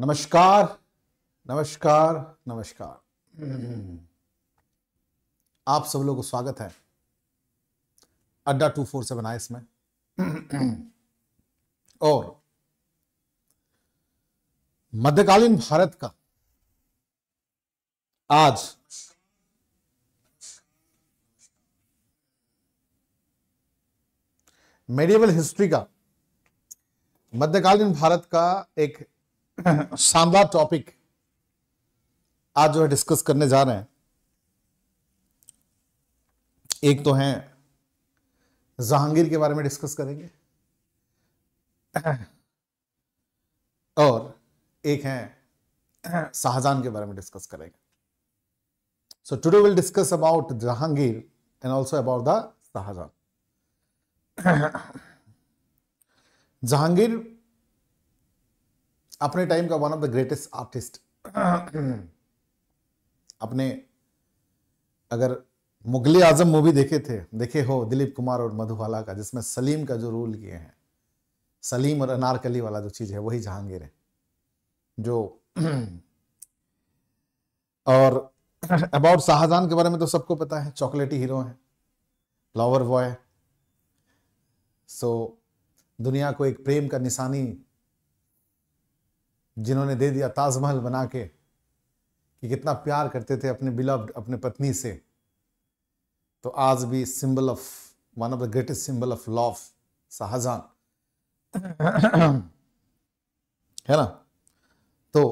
नमस्कार नमस्कार नमस्कार आप सब लोगों को स्वागत है अड्डा टू फोर सेवन आइस इसमें और मध्यकालीन भारत का आज मेडिवल हिस्ट्री का मध्यकालीन भारत का एक शानदार टॉपिक आज जो है डिस्कस करने जा रहे हैं एक तो है जहांगीर के बारे में डिस्कस करेंगे और एक है शाहजहान के बारे में डिस्कस करेंगे so today will discuss about Jahangir and also about the Shahjahan Jahangir अपने टाइम का one of the greatest artist अपने अगर मुगल आजम मूवी देखे थे देखे हो दिलीप कुमार और मधुबाला का जिसमें सलीम का जो रोल किए हैं सलीम और अनारकली वाला जो चीज़ है वही जहांगीर है जो और अबाउट शाहजहां के बारे में तो सबको पता है चॉकलेटी हीरो हैं फ्लावर बॉय सो दुनिया को एक प्रेम का निशानी जिन्होंने दे दिया ताजमहल बना के कि कितना प्यार करते थे अपने बिलव्ड अपने पत्नी से तो आज भी symbol of one of the greatest symbol of love Shahjahan है ना तो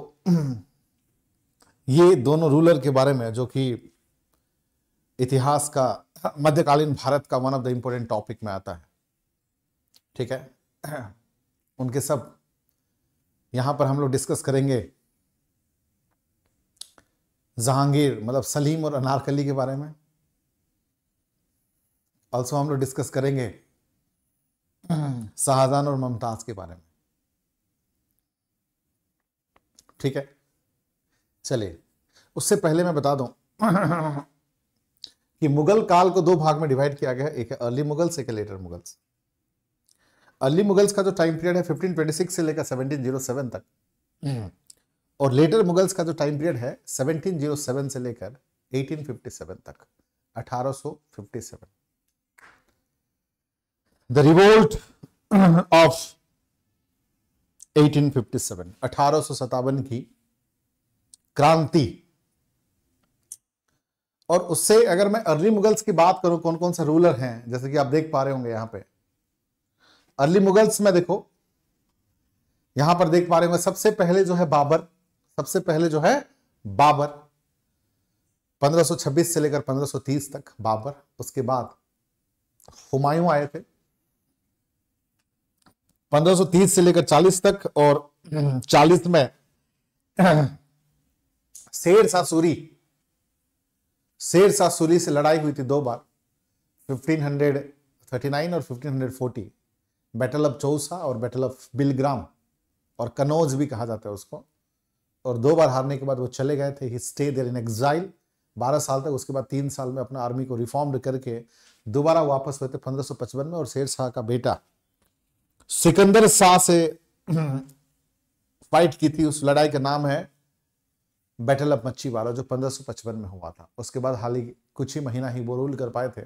ये दोनों रूलर के बारे में जो कि इतिहास का मध्यकालीन भारत का one of the important topic में आता है ठीक है उनके सब यहां पर हम लोग डिस्कस करेंगे जहांगीर मतलब सलीम और अनारकली के बारे में ऑल्सो हम लोग डिस्कस करेंगे शाहजहान और मुमताज के बारे में ठीक है चलिए उससे पहले मैं बता दूं कि मुगल काल को दो भाग में डिवाइड किया गया एक है अर्ली मुगल्स एक है लेटर मुगल्स अर्ली मुगल्स का जो टाइम पीरियड है 1526 से लेकर 1707 तक हम्म। और लेटर मुगल्स का जो टाइम पीरियड है 1707 से लेकर 1857 तक 1857 द रिवोल्ट ऑफ 1857 अठारह की क्रांति और उससे अगर मैं अर्ली मुगल्स की बात करूं कौन कौन से रूलर हैं जैसे कि आप देख पा रहे होंगे यहां पे अर्ली मुगल्स में देखो यहां पर देख पा रहे होंगे सबसे पहले जो है बाबर सबसे पहले जो है बाबर 1526 से लेकर 1530 तक बाबर उसके बाद हुमायूं आए थे 1530 से लेकर 40 तक और 40 में शेर सासूरी शेर सासूरी से लड़ाई हुई थी दो बार 1539 और 1540 बैटल ऑफ चौसा और बैटल ऑफ बिलग्राम और कनौज भी कहा जाता है उसको और दो बार हारने के बाद वो चले गए थे ही स्टे देर इन एग्जाइल बारह साल तक उसके बाद तीन साल में अपना आर्मी को रिफॉर्म करके दोबारा वापस हुए थे पंद्रह में और शेर शाह का बेटा सिकंदर शाह से फाइट की थी उस लड़ाई का नाम है बैटल ऑफ मच्छी वाला जो 1555 में हुआ था उसके बाद हाल ही कुछ ही महीना ही वो रूल कर पाए थे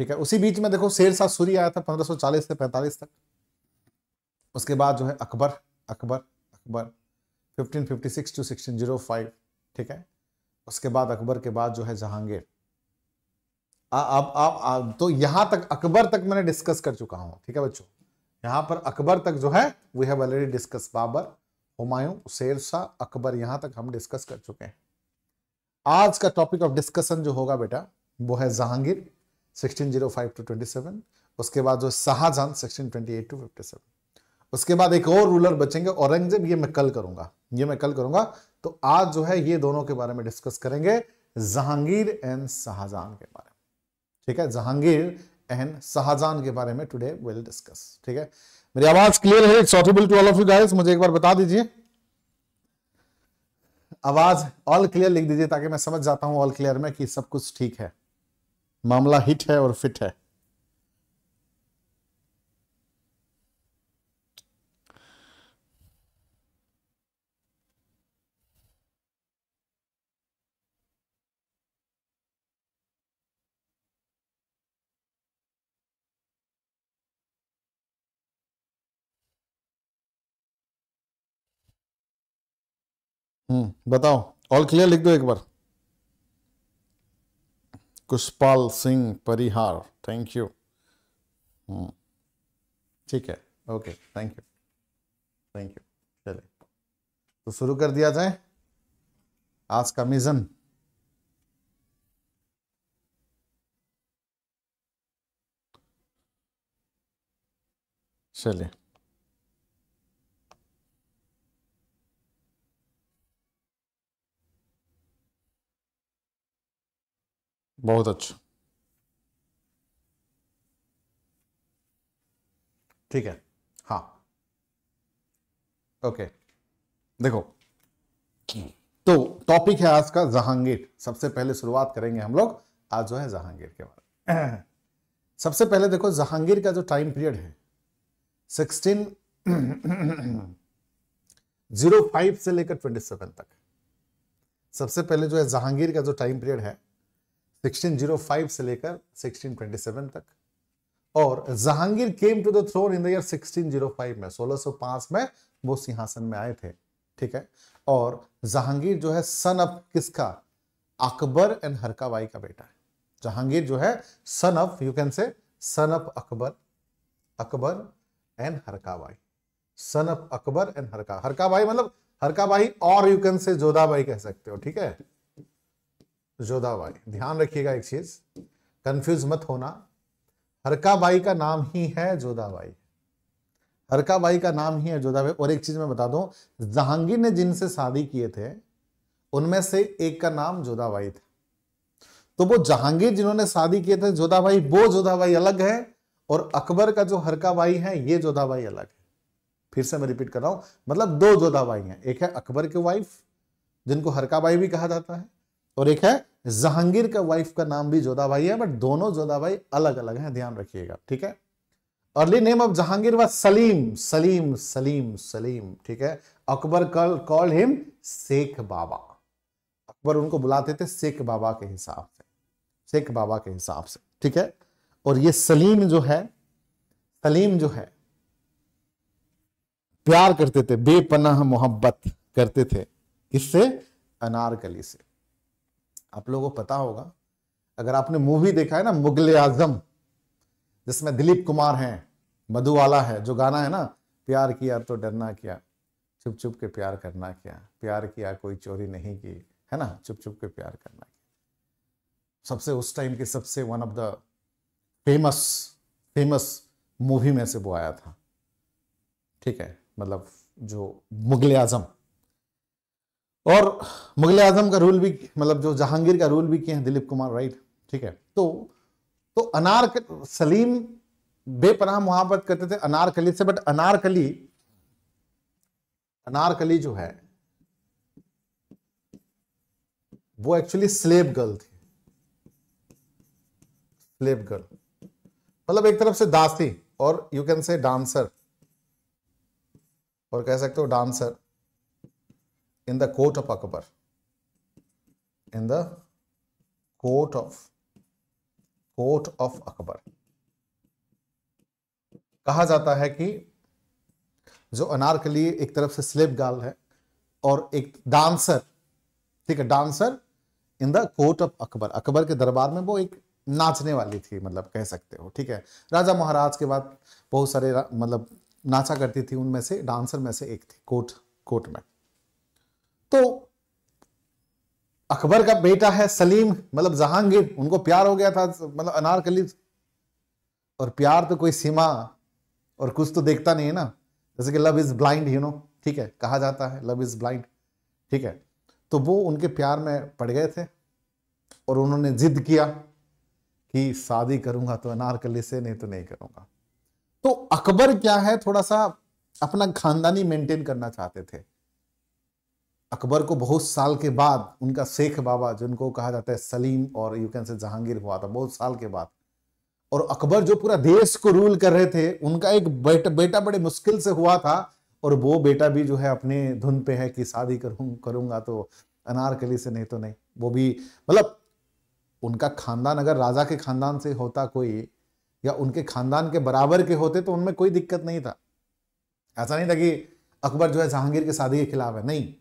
ठीक है उसी बीच में देखो शेर शाह सूरी आया था 1540 से 45 तक उसके बाद जो है अकबर अकबर अकबर 1556 टू 1605 ठीक है उसके बाद अकबर के बाद जो है जहांगीर अब आप तो यहां तक अकबर तक मैंने डिस्कस कर चुका हूं ठीक है बच्चों यहां पर अकबर तक जो है we have already discuss Babur Humayun Sher Shah Akbar यहां तक हम डिस्कस कर चुके हैं आज का टॉपिक ऑफ डिस्कशन जो होगा बेटा वो है जहांगीर 1605 टू 27 उसके बाद जो शाहजहां 1628 टू 57 उसके बाद एक और रूलर बचेंगे औरंगजेब ये मैं कल करूंगा ये मैं कल करूंगा तो आज जो है ये दोनों के बारे में डिस्कस करेंगे जहांगीर एंड शाहजहां के बारे में ठीक है जहांगीर एंड शाहजहां के बारे में टुडे विल डिस्कस ठीक है मेरी आवाज क्लियर है it's audible to all of you guys मुझे एक बार बता दीजिए आवाज ऑल क्लियर लिख दीजिए ताकि मैं समझ जाता हूं ऑल क्लियर में कि सब कुछ ठीक है मामला हिट है और फिट है हम्म बताओ ऑल क्लियर लिख दो एक बार Kushpal Singh Parihar thank you hmm. ठीक है okay thank you thank you चले तो शुरू कर दिया जाए आज का मिजन चलिए बहुत अच्छा ठीक है हाँ ओके देखो तो टॉपिक है आज का जहांगीर सबसे पहले शुरुआत करेंगे हम लोग आज जो है जहांगीर के बारे में सबसे पहले देखो जहांगीर का जो टाइम पीरियड है सिक्सटीन जीरो फाइव से लेकर ट्वेंटी सेवन तक सबसे पहले जो है जहांगीर का जो टाइम पीरियड है 1605 से लेकर 1627 तक और Jahangir came to the throne in the year 1605 में 1605 में वो सिंहासन में आए थे ठीक है और जहांगीर जो है सन ऑफ किसका अकबर एंड हरकाबाई का बेटा है जहांगीर जो है son of you can say son of Akbar Akbar and Harkabai son of Akbar and Harka Harkabai मतलब हरकाबाई और यू कैन से जोधाबाई कह सकते हो ठीक है जोधाबाई ध्यान रखिएगा एक चीज कंफ्यूज मत होना हरकाबाई का नाम ही है जोधाबाई हरकाबाई का नाम ही है जोधाबाई और एक चीज मैं बता दूं जहांगीर ने जिनसे शादी किए थे उनमें से एक का नाम जोधाबाई था तो वो जहांगीर जिन्होंने शादी किए थे जोधाबाई वो जोधाबाई अलग है और अकबर का जो हरकाबाई है ये जोधाबाई अलग है फिर से मैं रिपीट कर रहा हूं मतलब दो जोधाबाई हैं एक है अकबर की वाइफ जिनको हरकाबाई भी कहा जाता है और एक है जहांगीर का वाइफ का नाम भी जोधा भाई है बट दोनों जोधा भाई अलग अलग हैं ध्यान रखिएगा ठीक है अर्ली नेम ऑफ जहांगीर व सलीम सलीम सलीम सलीम ठीक है अकबर कल कॉल हिम शेख बाबा अकबर उनको बुलाते थे शेख बाबा के हिसाब से शेख बाबा के हिसाब से ठीक है और ये सलीम जो है सलीम जो है प्यार करते थे बेपनाह मोहब्बत करते थे किससे अनारकली से आप लोगों को पता होगा अगर आपने मूवी देखा है ना मुगल आजम जिसमें दिलीप कुमार हैं मधुवाला है जो गाना है ना प्यार किया तो डरना क्या चुप चुप के प्यार करना क्या प्यार किया कोई चोरी नहीं की है ना चुप चुप के प्यार करना क्या सबसे उस टाइम के सबसे one of the famous famous movie में से वो आया था ठीक है मतलब जो मुगल आजम और मुगल आजम का रूल भी मतलब जो जहांगीर का रूल भी किए हैं दिलीप कुमार राइट ठीक है तो तो अनार सलीम बेपनाह मुहाबत करते थे अनारकली से बट अनारकली अनारकली जो है वो एक्चुअली स्लेब गर्ल थी स्लेब गर्ल मतलब एक तरफ से दासी और यू कैन से डांसर और कह सकते हो dancer in the court of Akbar. In the court of court of Akbar कहा जाता है कि जो अनार लिए एक तरफ से स्लिप गाल है और एक डांसर ठीक है dancer in the court of Akbar Akbar के दरबार में वो एक नाचने वाली थी मतलब कह सकते हो ठीक है राजा महाराज के बाद बहुत सारे मतलब नाचा करती थी उनमें से डांसर में से एक थी कोर्ट कोर्ट में तो अकबर का बेटा है सलीम मतलब जहांगीर उनको प्यार हो गया था मतलब अनारकली और प्यार तो कोई सीमा और कुछ तो देखता नहीं है ना जैसे कि love is blind you know ठीक है कहा जाता है लव इज ब्लाइंड ठीक है तो वो उनके प्यार में पड़ गए थे और उन्होंने जिद किया कि शादी करूंगा तो अनारकली से नहीं तो नहीं करूंगा तो अकबर क्या है थोड़ा सा अपना खानदानी मेंटेन करना चाहते थे अकबर को बहुत साल के बाद उनका शेख बाबा जिनको कहा जाता है सलीम और यू कैन से जहांगीर हुआ था बहुत साल के बाद और अकबर जो पूरा देश को रूल कर रहे थे उनका एक बेट, बेटा बड़े मुश्किल से हुआ था और वो बेटा भी जो है अपने धुन पे है कि शादी करूँ करूँगा तो अनारकली से नहीं तो नहीं वो भी मतलब उनका खानदान अगर राजा के खानदान से होता कोई या उनके खानदान के बराबर के होते तो उनमें कोई दिक्कत नहीं था ऐसा नहीं था कि अकबर जो है जहांगीर के शादी के खिलाफ है नहीं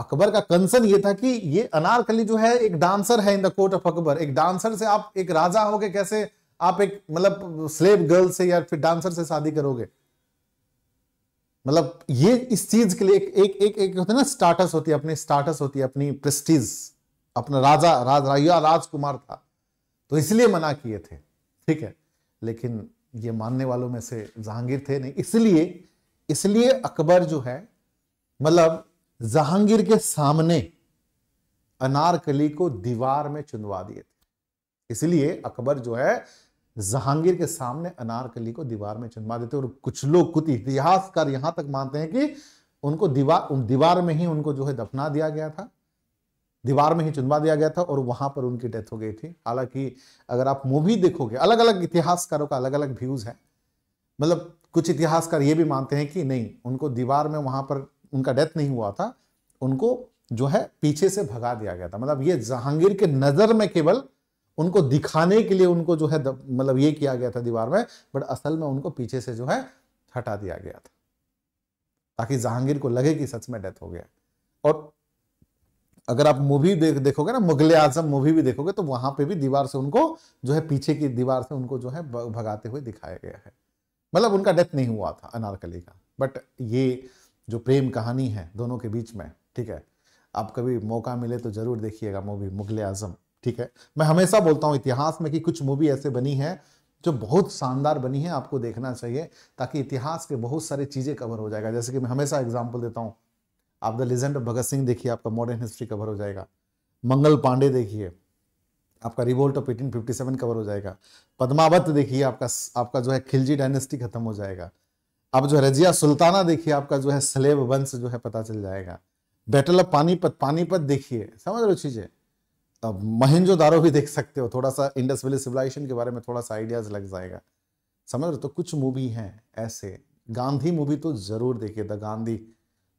अकबर का कंसर्न ये था कि ये अनारकली जो है एक डांसर है in the court of Akbar एक डांसर से आप एक राजा हो कैसे आप एक मतलब स्लेब गर्ल से या फिर डांसर से शादी करोगे मतलब ये इस चीज के लिए एक एक एक, एक होता है ना स्टार्टस होती है अपनी स्टार्टस होती है अपनी प्रेस्टीज अपना राजा राज राजकुमार था तो इसलिए मना किए थे ठीक है लेकिन ये मानने वालों में से जहांगीर थे नहीं इसलिए इसलिए अकबर जो है मतलब जहांगीर के सामने अनारकली को दीवार में चुनवा दिए थे इसलिए अकबर जो है जहांगीर के सामने अनारकली को दीवार में चुनवा देते और कुछ लोग कुछ इतिहासकार यहां तक मानते हैं कि उनको दीवार दीवार में ही उनको जो है दफना दिया गया था दीवार में ही चुनवा दिया गया था और वहां पर उनकी डेथ हो गई थी हालांकि अगर आप मूवी देखोगे अलग अलग इतिहासकारों का अलग अलग व्यूज है मतलब कुछ इतिहासकार ये भी मानते हैं कि नहीं उनको दीवार में वहां पर उनका डेथ नहीं हुआ था उनको जो है पीछे से भगा दिया गया था मतलब ये जहांगीर के नज़र में केवल उनको दिखाने के लिए उनको जो है मतलब ये किया गया था दीवार में बट असल में उनको पीछे से जो है हटा दिया गया था ताकि जहांगीर को लगे कि सच में डेथ हो गया और अगर आप मूवी देख देखोगे ना मुगले आजम मूवी भी देखोगे तो वहां पे भी दीवार से उनको जो है पीछे की दीवार से उनको जो है भगाते हुए दिखाया गया है मतलब उनका डेथ नहीं हुआ था अनारकली का बट ये जो प्रेम कहानी है दोनों के बीच में ठीक है आप कभी मौका मिले तो ज़रूर देखिएगा मूवी मुगल आजम ठीक है मैं हमेशा बोलता हूँ इतिहास में कि कुछ मूवी ऐसे बनी है जो बहुत शानदार बनी है आपको देखना चाहिए ताकि इतिहास के बहुत सारे चीज़ें कवर हो जाएगा जैसे कि मैं हमेशा एग्जाम्पल देता हूँ आप the legend of Bhagat Singh देखिए आपका मॉडर्न हिस्ट्री कवर हो जाएगा मंगल पांडे देखिए आपका revolt of eighteen fifty seven cover हो जाएगा पद्मावत देखिए आपका आपका जो है खिलजी डायनेस्टी खत्म हो जाएगा अब जो रजिया सुल्ताना देखिए आपका जो है स्लेब वंश जो है पता चल जाएगा बैटल ऑफ पानीपत पानीपत देखिए समझ लो चीजें अब तो महेंजो दारो भी देख सकते हो थोड़ा सा इंडस वैली सिविलाइजेशन के बारे में थोड़ा सा आइडियाज लग जाएगा समझ रहे तो कुछ मूवी हैं ऐसे गांधी मूवी तो जरूर देखिए द गांधी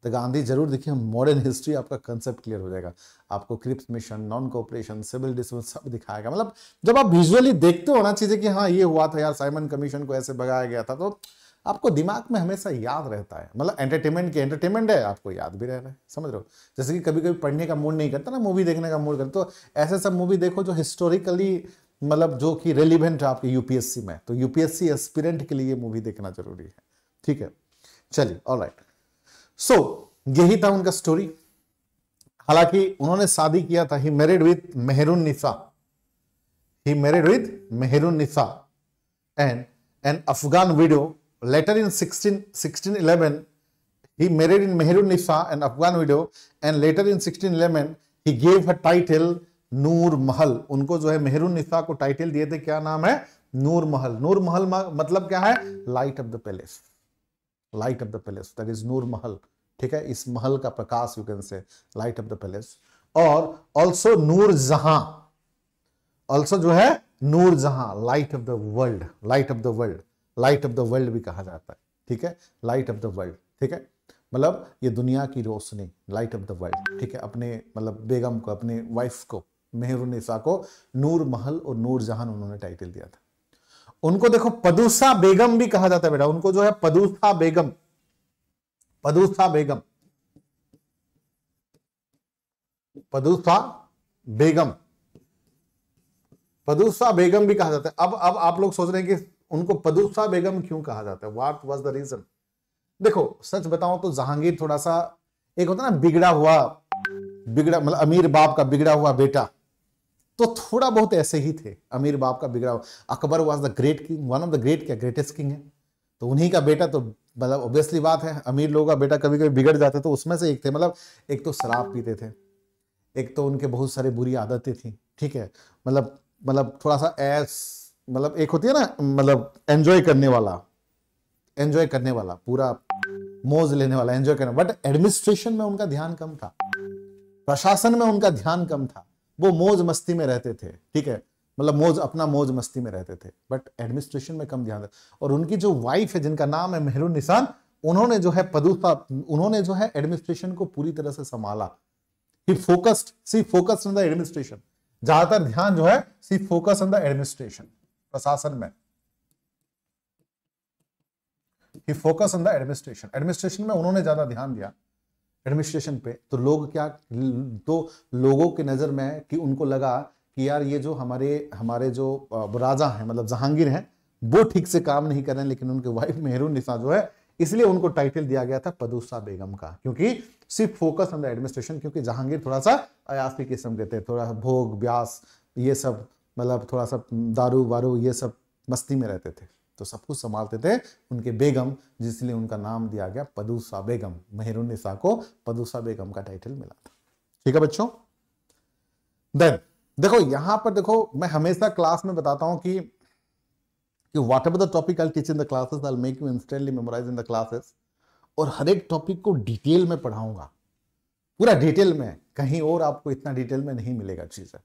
द गांधी जरूर देखिए मॉडर्न हिस्ट्री आपका कंसेप्ट क्लियर हो जाएगा आपको Cripps mission non cooperation civil dismiss सब दिखाएगा मतलब जब आप विजुअली देखते हो ना चीजें कि हाँ ये हुआ था यार साइमन कमीशन को ऐसे भगाया गया था तो आपको दिमाग में हमेशा याद रहता है मतलब एंटरटेनमेंट की एंटरटेनमेंट है आपको याद भी रह रहा है समझ रहे हो जैसे कि कभी कभी पढ़ने का मूड नहीं करता ना मूवी देखने का मूड करता तो ऐसे सब मूवी देखो जो हिस्टोरिकली मतलब जो कि रेलिवेंट है आपके यूपीएससी में तो यूपीएससी एस्पिरेंट के लिए मूवी देखना जरूरी है ठीक है चलिए ऑल राइट सो यही था उनका स्टोरी हालांकि उन्होंने शादी किया था he married with Mehrunnisa he married with Mehrunnisa and an Afghan widow Later in 16, 1611, he married in Meheru Nisa, an Afghan widow, and later in 1611, he gave her title Nur Mahal उनको जो है मेहरून निशा को title दिए थे क्या नाम है नूर महल नूर महल मतलब क्या है light of the palace light of the palace that is Nur Mahal ठीक है इस महल का प्रकाश you can say light of the palace और ऑल्सो नूर जहां ऑल्सो जो है Nur Jahan light of the world light of the world light of the world भी कहा जाता है ठीक है लाइट ऑफ द वर्ल्ड ठीक है मतलब ये दुनिया की रोशनी लाइट ऑफ द वर्ल्ड ठीक है अपने मतलब बेगम को अपने वाइफ को मेहरुनिसा को नूर महल और नूर जहान उन्होंने टाइटल दिया था उनको देखो पदुसा बेगम भी कहा जाता है बेटा उनको जो है पदूसा बेगम पदूसा बेगम पदूसा बेगम पदुसा बेगम भी कहा जाता है अब अब आप लोग सोच रहे हैं कि उनको पदुसा बेगम क्यों कहा जाता है वाट वॉज द रीजन देखो सच बताओ तो जहांगीर थोड़ा सा एक होता ना बिगड़ा हुआ बिगड़ा मतलब अमीर बाप का बिगड़ा हुआ बेटा तो थोड़ा बहुत ऐसे ही थे अमीर बाप का बिगड़ा हुआ Akbar was the great king one of the great क्या ग्रेटेस्ट किंग है तो उन्हीं का बेटा तो मतलब ऑब्वियसली बात है अमीर लोगों का बेटा कभी कभी बिगड़ जाते तो उसमें से एक थे मतलब एक तो शराब पीते थे एक तो उनके बहुत सारे बुरी आदतें थी ठीक है मतलब मतलब थोड़ा सा ऐस मतलब एक होती है ना मतलब एंजॉय करने वाला एंजॉय करने वाला पूरा मोज लेने वाला एंजॉय करने बट एडमिनिस्ट्रेशन में उनका ध्यान कम था प्रशासन में उनका ध्यान कम था वो मौज मस्ती में रहते थे ठीक है मतलब मौज अपना मौज मस्ती में रहते थे बट एडमिनिस्ट्रेशन में कम ध्यान और उनकी जो वाइफ है जिनका नाम है मेहरू निशान उन्होंने जो है पदुपा उन्होंने जो है एडमिनिस्ट्रेशन को पूरी तरह से संभाला ही फोकस्ड सी फोकस्ड ऑन द एडमिनिस्ट्रेशन ज्यादातर ध्यान जो है सी फोकस ऑन द एडमिनिस्ट्रेशन प्रशासन में ही focus on the administration administration में उन्होंने ज्यादा ध्यान दिया एडमिनिस्ट्रेशन पे तो लोग क्या तो लोगों की नज़र में कि उनको लगा कि यार ये जो हमारे हमारे जो राजा हैं मतलब जहांगीर हैं वो ठीक से काम नहीं कर रहे लेकिन उनके वाइफ मेहरून निशा जो है इसलिए उनको टाइटल दिया गया था पदुसा बेगम का क्योंकि सिर्फ फोकस ऑन द एडमिनिस्ट्रेशन क्योंकि जहांगीर थोड़ा सा अयासी किस्म के थे थोड़ा भोग ब्यास ये सब मतलब थोड़ा सा दारू वारू ये सब मस्ती में रहते थे तो सब कुछ संभालते थे उनके बेगम जिसलिए उनका नाम दिया गया पदूसा बेगम मेहरुनिसा को पदूसा बेगम का टाइटल मिला था ठीक है बच्चों देन देखो यहां पर देखो मैं हमेशा क्लास में बताता हूं कि कि ever the topic I teach in the classes I make you instantly memorise in the classes और हर एक टॉपिक को डिटेल में पढ़ाऊंगा पूरा डिटेल में कहीं और आपको इतना डिटेल में नहीं मिलेगा चीज है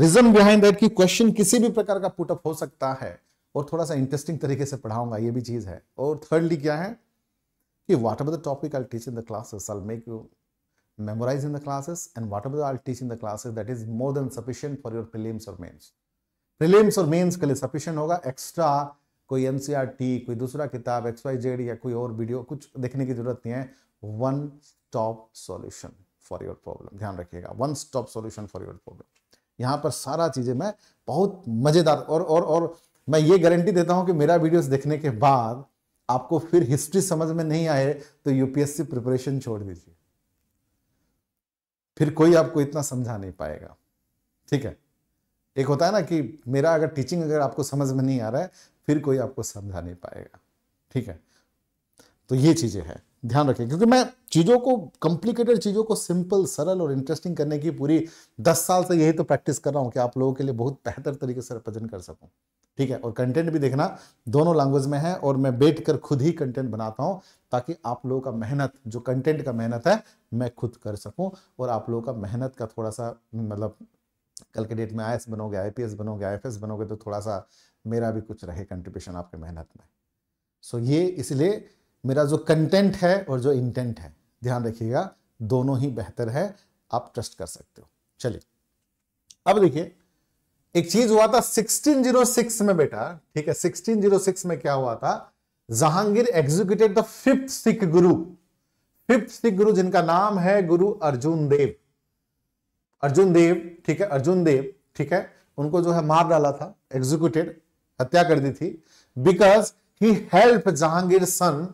रीजन बिहाइंड दैट कि क्वेश्चन किसी भी प्रकार का पुटअप हो सकता है और थोड़ा सा इंटरेस्टिंग तरीके से पढ़ाऊंगा ये भी चीज है और थर्डली क्या है कि whatever the topic I teach in the classes I make you memorise in the classes and what whatever I'll teach in the classes that is more than sufficient for your prelims और mains prelims और mains के लिए sufficient होगा extra कोई N कोई दूसरा किताब x Y Z या कोई और वीडियो कुछ देखने की जरूरत नहीं है one stop solution for your problem ध्यान रखिएगा one stop solution for your problem यहाँ पर सारा चीज़ें मैं बहुत मज़ेदार और और और मैं ये गारंटी देता हूँ कि मेरा वीडियोस देखने के बाद आपको फिर हिस्ट्री समझ में नहीं आए तो यूपीएससी प्रिपरेशन छोड़ दीजिए फिर कोई आपको इतना समझा नहीं पाएगा ठीक है एक होता है ना कि मेरा अगर टीचिंग अगर आपको समझ में नहीं आ रहा है फिर कोई आपको समझा नहीं पाएगा ठीक है तो ये चीज़ें हैं ध्यान रखें क्योंकि मैं चीज़ों को कॉम्प्लिकेटेड चीज़ों को सिंपल सरल और इंटरेस्टिंग करने की पूरी दस साल से यही तो प्रैक्टिस कर रहा हूँ कि आप लोगों के लिए बहुत बेहतर तरीके से रिप्रेजेंट कर सकूँ ठीक है और कंटेंट भी देखना दोनों लैंग्वेज में है और मैं बैठ कर खुद ही कंटेंट बनाता हूँ ताकि आप लोगों का मेहनत जो कंटेंट का मेहनत है मैं खुद कर सकूँ और आप लोगों का मेहनत का थोड़ा सा मतलब कल के डेट में आई बनोगे आई बनोगे आई बनोगे तो थोड़ा सा मेरा भी कुछ रहे कंट्रीब्यूशन आपके मेहनत में सो ये इसलिए मेरा जो कंटेंट है और जो इंटेंट है ध्यान रखिएगा दोनों ही बेहतर है आप ट्रस्ट कर सकते हो चलिए अब देखिए एक चीज हुआ था 1606 में बेटा ठीक है 1606 में क्या हुआ था Jahangir executed the fifth Sikh guru fifth Sikh गुरु जिनका नाम है गुरु अर्जुन देव अर्जुन देव ठीक है अर्जुन देव ठीक है उनको जो है मार डाला था एग्जीक्यूटेड हत्या कर दी थी because he help Jahangir son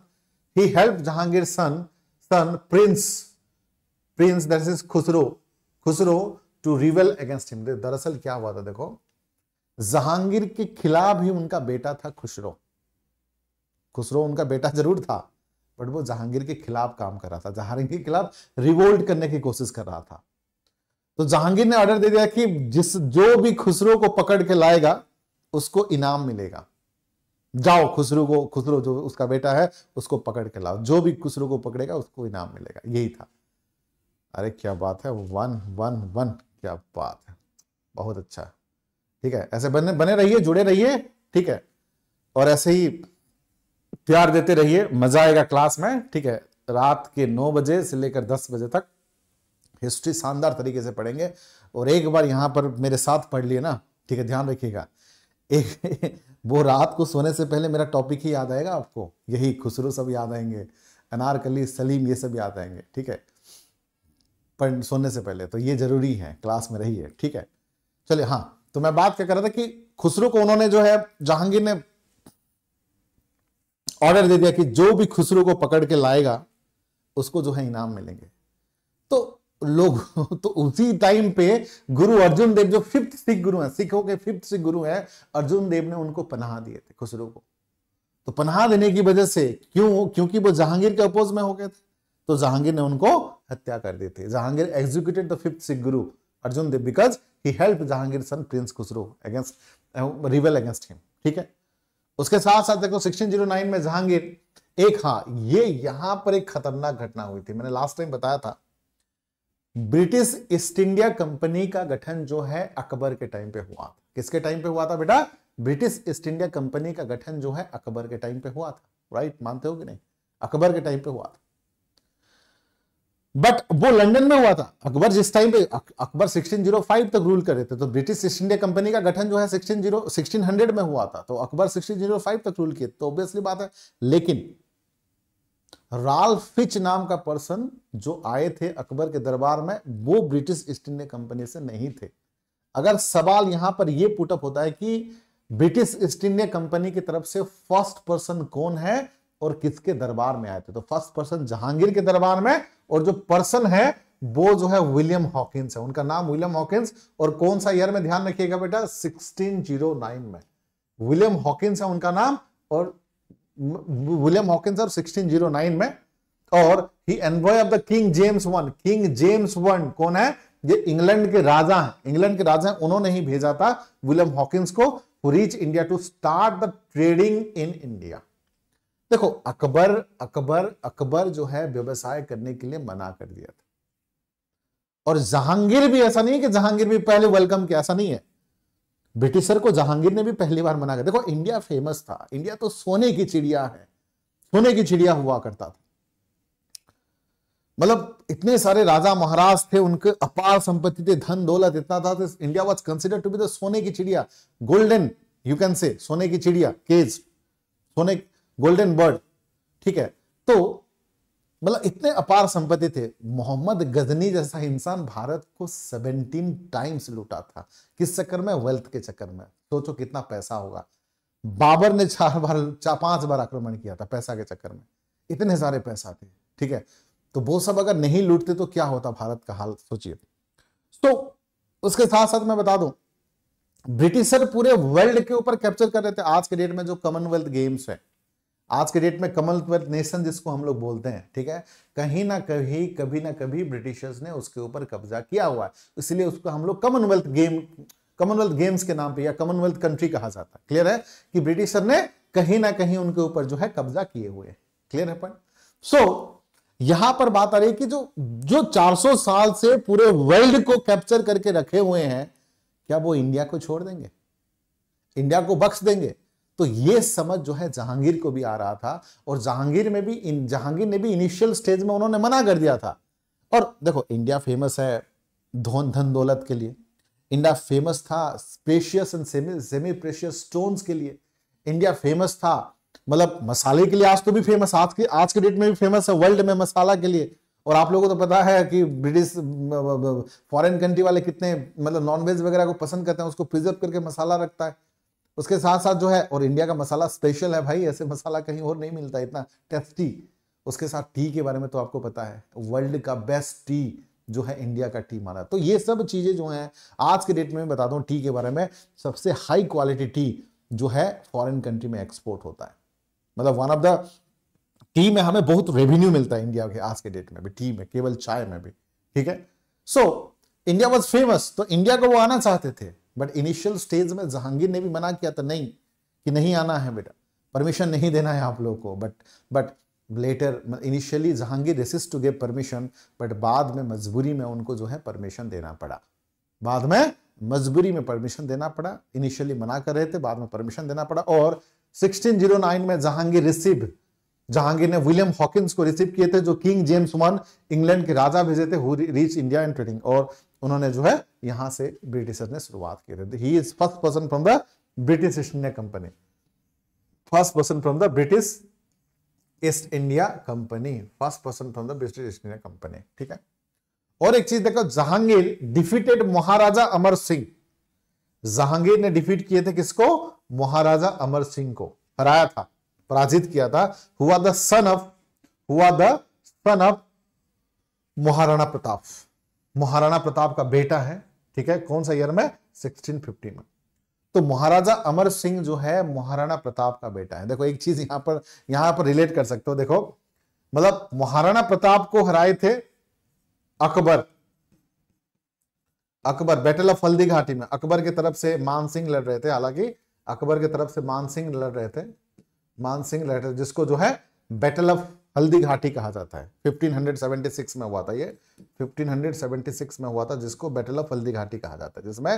He helped Jahangir's son, son Prince, Prince that is Khusro, Khusro to rebel against him. दरअसल क्या हुआ था देखो जहांगीर के खिलाफ ही उनका बेटा था खुसरो खुसरो उनका बेटा जरूर था बट वो जहांगीर के खिलाफ काम कर रहा था जहांगीर के खिलाफ रिवोल्ट करने की कोशिश कर रहा था तो जहांगीर ने ऑर्डर दे दिया कि जिस जो भी खुसरो को पकड़ के लाएगा उसको इनाम मिलेगा जाओ खुसरू को खुसरो जो उसका बेटा है उसको पकड़ के लाओ जो भी खुसरू को पकड़ेगा उसको इनाम मिलेगा यही था अरे क्या बात है वन वन वन क्या बात है बहुत अच्छा ठीक है ऐसे बने बने रहिए जुड़े रहिए ठीक है और ऐसे ही प्यार देते रहिए मजा आएगा क्लास में ठीक है रात के नौ बजे से लेकर दस बजे तक हिस्ट्री शानदार तरीके से पढ़ेंगे और एक बार यहां पर मेरे साथ पढ़ लिए ना ठीक है ध्यान रखिएगा एक वो रात को सोने से पहले मेरा टॉपिक ही याद आएगा आपको यही खुसरो सब याद आएंगे अनारकली सलीम ये सब याद आएंगे ठीक है पर सोने से पहले तो ये जरूरी है क्लास में रहिए ठीक है चलिए हाँ तो मैं बात क्या कर रहा था कि खुसरो को उन्होंने जो है जहांगीर ने ऑर्डर दे दिया कि जो भी खुसरो को पकड़ के लाएगा उसको जो है इनाम मिलेंगे तो लोग तो उसी टाइम पे गुरु अर्जुन देव जो फिफ्थ सिख गुरु हैं सिखों के फिफ्थ सिख गुरु हैं अर्जुन देव ने उनको पनाह दिए थे खुसरो को तो पनाह देने की वजह से क्यों क्योंकि वो जहांगीर के अपोज में हो गए थे तो जहांगीर ने उनको हत्या कर दी थी Jahangir executed the fifth Sikh guru Arjun Dev because he help Jahangir son prince Khusrau against रिवेल अगेंस्ट हिम ठीक है उसके साथ साथ देखो सिक्सटीन जीरो नाइन में जहांगीर एक हाँ ये यहां पर एक खतरनाक घटना हुई थी मैंने लास्ट टाइम बताया था ब्रिटिश ईस्ट इंडिया कंपनी का गठन जो है अकबर के टाइम पे हुआ था किसके टाइम पे हुआ था बेटा ब्रिटिश ईस्ट इंडिया कंपनी का गठन जो है अकबर के टाइम पे हुआ था राइट मानते हो कि नहीं अकबर के टाइम पे हुआ था बट वो लंदन में हुआ था अकबर जिस टाइम पे अकबर 1605 तक रूल कर रहे थे तो ब्रिटिश ईस्ट इंडिया कंपनी का गठन जो है 1600 1600 में हुआ था तो अकबर 1605 तक रूल किए तो ऑब्वियसली बात है लेकिन राल फिच नाम का पर्सन जो आए थे अकबर के दरबार में वो ब्रिटिश ईस्ट इंडिया कंपनी से नहीं थे अगर सवाल यहां पर यह पुटअप होता है कि ब्रिटिश ईस्ट इंडिया कंपनी की तरफ से फर्स्ट पर्सन कौन है और किसके दरबार में आए थे तो फर्स्ट पर्सन जहांगीर के दरबार में और जो पर्सन है वो जो है विलियम हॉकिंस है उनका नाम विलियम हॉकिंस और कौन सा ईयर में ध्यान रखिएगा बेटा 1609 में विलियम हॉकिंस है उनका नाम और विलियम हॉकिंस और 1609 में और he envoy of the king James one king James one कौन है ये इंग्लैंड के राजा हैं इंग्लैंड के राजा हैं उन्होंने ही भेजा था विलियम हॉकिंस को reach India to start the trading in India देखो अकबर अकबर अकबर जो है व्यवसाय करने के लिए मना कर दिया था और जहांगीर भी ऐसा नहीं है कि जहांगीर भी पहले वेलकम किया ऐसा नहीं है ब्रिटिशर को जहांगीर ने भी पहली बार मना कर देखो इंडिया फेमस था इंडिया तो सोने की चिड़िया है सोने की चिड़िया हुआ करता था मतलब इतने सारे राजा महाराज थे उनके अपार संपत्ति थे धन दौलत इतना था तो India was consider to be the सोने की चिड़िया गोल्डन यू कैन से सोने की चिड़िया केज सोने गोल्डन बर्ड ठीक है तो मतलब इतने अपार संपत्ति थे मोहम्मद गजनी जैसा इंसान भारत को 17 टाइम्स लूटा था किस चक्कर में वेल्थ के चक्कर में सोचो कितना पैसा होगा बाबर ने चार बार चार पांच बार आक्रमण किया था पैसा के चक्कर में इतने सारे पैसा थे ठीक है तो वो सब अगर नहीं लूटते तो क्या होता भारत का हाल सोचिए तो उसके साथ साथ मैं बता दूं ब्रिटिशर पूरे वर्ल्ड के ऊपर कैप्चर कर रहे थे आज के डेट में जो कॉमनवेल्थ गेम्स है आज के डेट में कॉमनवेल्थ नेशन जिसको हम लोग बोलते हैं ठीक है कहीं ना कहीं कभी ना कभी ब्रिटिशर्स ने उसके ऊपर कब्जा किया हुआ है इसलिए उसको हम लोग कॉमनवेल्थ गेम कॉमनवेल्थ गेम्स के नाम पे या कॉमनवेल्थ कंट्री कहा जाता है क्लियर है कि ब्रिटिशर ने कहीं ना कहीं उनके ऊपर जो है कब्जा किए हुए हैं क्लियर है पॉइंट सो so, यहां पर बात आ रही है कि जो जो 400 साल से पूरे वर्ल्ड को कैप्चर करके रखे हुए हैं क्या वो इंडिया को छोड़ देंगे इंडिया को बख्श देंगे तो ये समझ जो है जहांगीर को भी आ रहा था और जहांगीर में भी इन जहांगीर ने भी इनिशियल स्टेज में उन्होंने मना कर दिया था और देखो इंडिया फेमस है धोन धन दौलत के लिए इंडिया फेमस था spacious and semi semi precious stones के लिए इंडिया फेमस था मतलब मसाले के लिए आज तो भी फेमस आज के आज के डेट में भी फेमस है वर्ल्ड में मसाला के लिए और आप लोगों को तो पता है कि ब्रिटिश फॉरेन कंट्री वाले कितने मतलब नॉनवेज वगैरह को पसंद करते हैं उसको प्रिजर्व करके मसाला रखता है उसके साथ साथ जो है और इंडिया का मसाला स्पेशल है भाई ऐसे मसाला कहीं और नहीं मिलता इतना टेस्टी उसके साथ टी के बारे में तो आपको पता है वर्ल्ड का बेस्ट टी जो है इंडिया का टी माना तो ये सब चीज़ें जो हैं आज के डेट में बता दूं टी के बारे में सबसे हाई क्वालिटी टी जो है फॉरेन कंट्री में एक्सपोर्ट होता है मतलब वन ऑफ द टी में हमें बहुत रेवेन्यू मिलता है इंडिया के आज के डेट में भी टी में केवल चाय में भी ठीक है सो इंडिया वॉज फेमस तो इंडिया को वो आना चाहते थे बट इनिशियल स्टेज में जहांगीर ने भी मना किया था नहीं कि नहीं आना है बेटा परमिशन नहीं देना है आप लोग को but but later initially Jahangir resist to gave permission but बाद में मजबूरी में उनको जो है परमिशन देना पड़ा बाद में मजबूरी में परमिशन देना पड़ा इनिशियली मना कर रहे थे बाद में परमिशन देना पड़ा और 1609 में जहांगीर रिसीव्ड जहांगीर ने विलियम हॉकिंस को रिसीव किए थे जो किंग जेम्स वन इंग्लैंड के राजा भेजे थे रीच इंडिया एंड ट्रेडिंग और उन्होंने जो है यहां से ब्रिटिशर ने शुरुआत की थी he is first person from the British East India company first person from the British East India company first person from the British East India company ठीक है और एक चीज देखो जहांगीर डिफीटेड महाराजा अमर सिंह जहांगीर ने डिफीट किए थे किसको महाराजा अमर सिंह को हराया था पराजित किया था हुआ द सन ऑफ हुआ the son of Maharana Pratap Maharana Pratap का बेटा है ठीक है कौन सा ईयर में 1650 में तो महाराजा अमर सिंह जो है महाराणा प्रताप का बेटा है देखो एक चीज यहां पर यहां पर रिलेट कर सकते हो देखो मतलब महाराणा प्रताप को हराए थे अकबर अकबर बैटल ऑफ हल्दी घाटी में अकबर की तरफ से मानसिंह लड़ रहे थे हालांकि अकबर की तरफ से मानसिंह लड़ रहे थे मानसिंह लेटर जिसको जो है बैटल ऑफ हल्दी घाटी कहा जाता है 1576 में हुआ था ये 1576 में हुआ था जिसको बैटल ऑफ हल्दी घाटी कहा जाता है जिसमें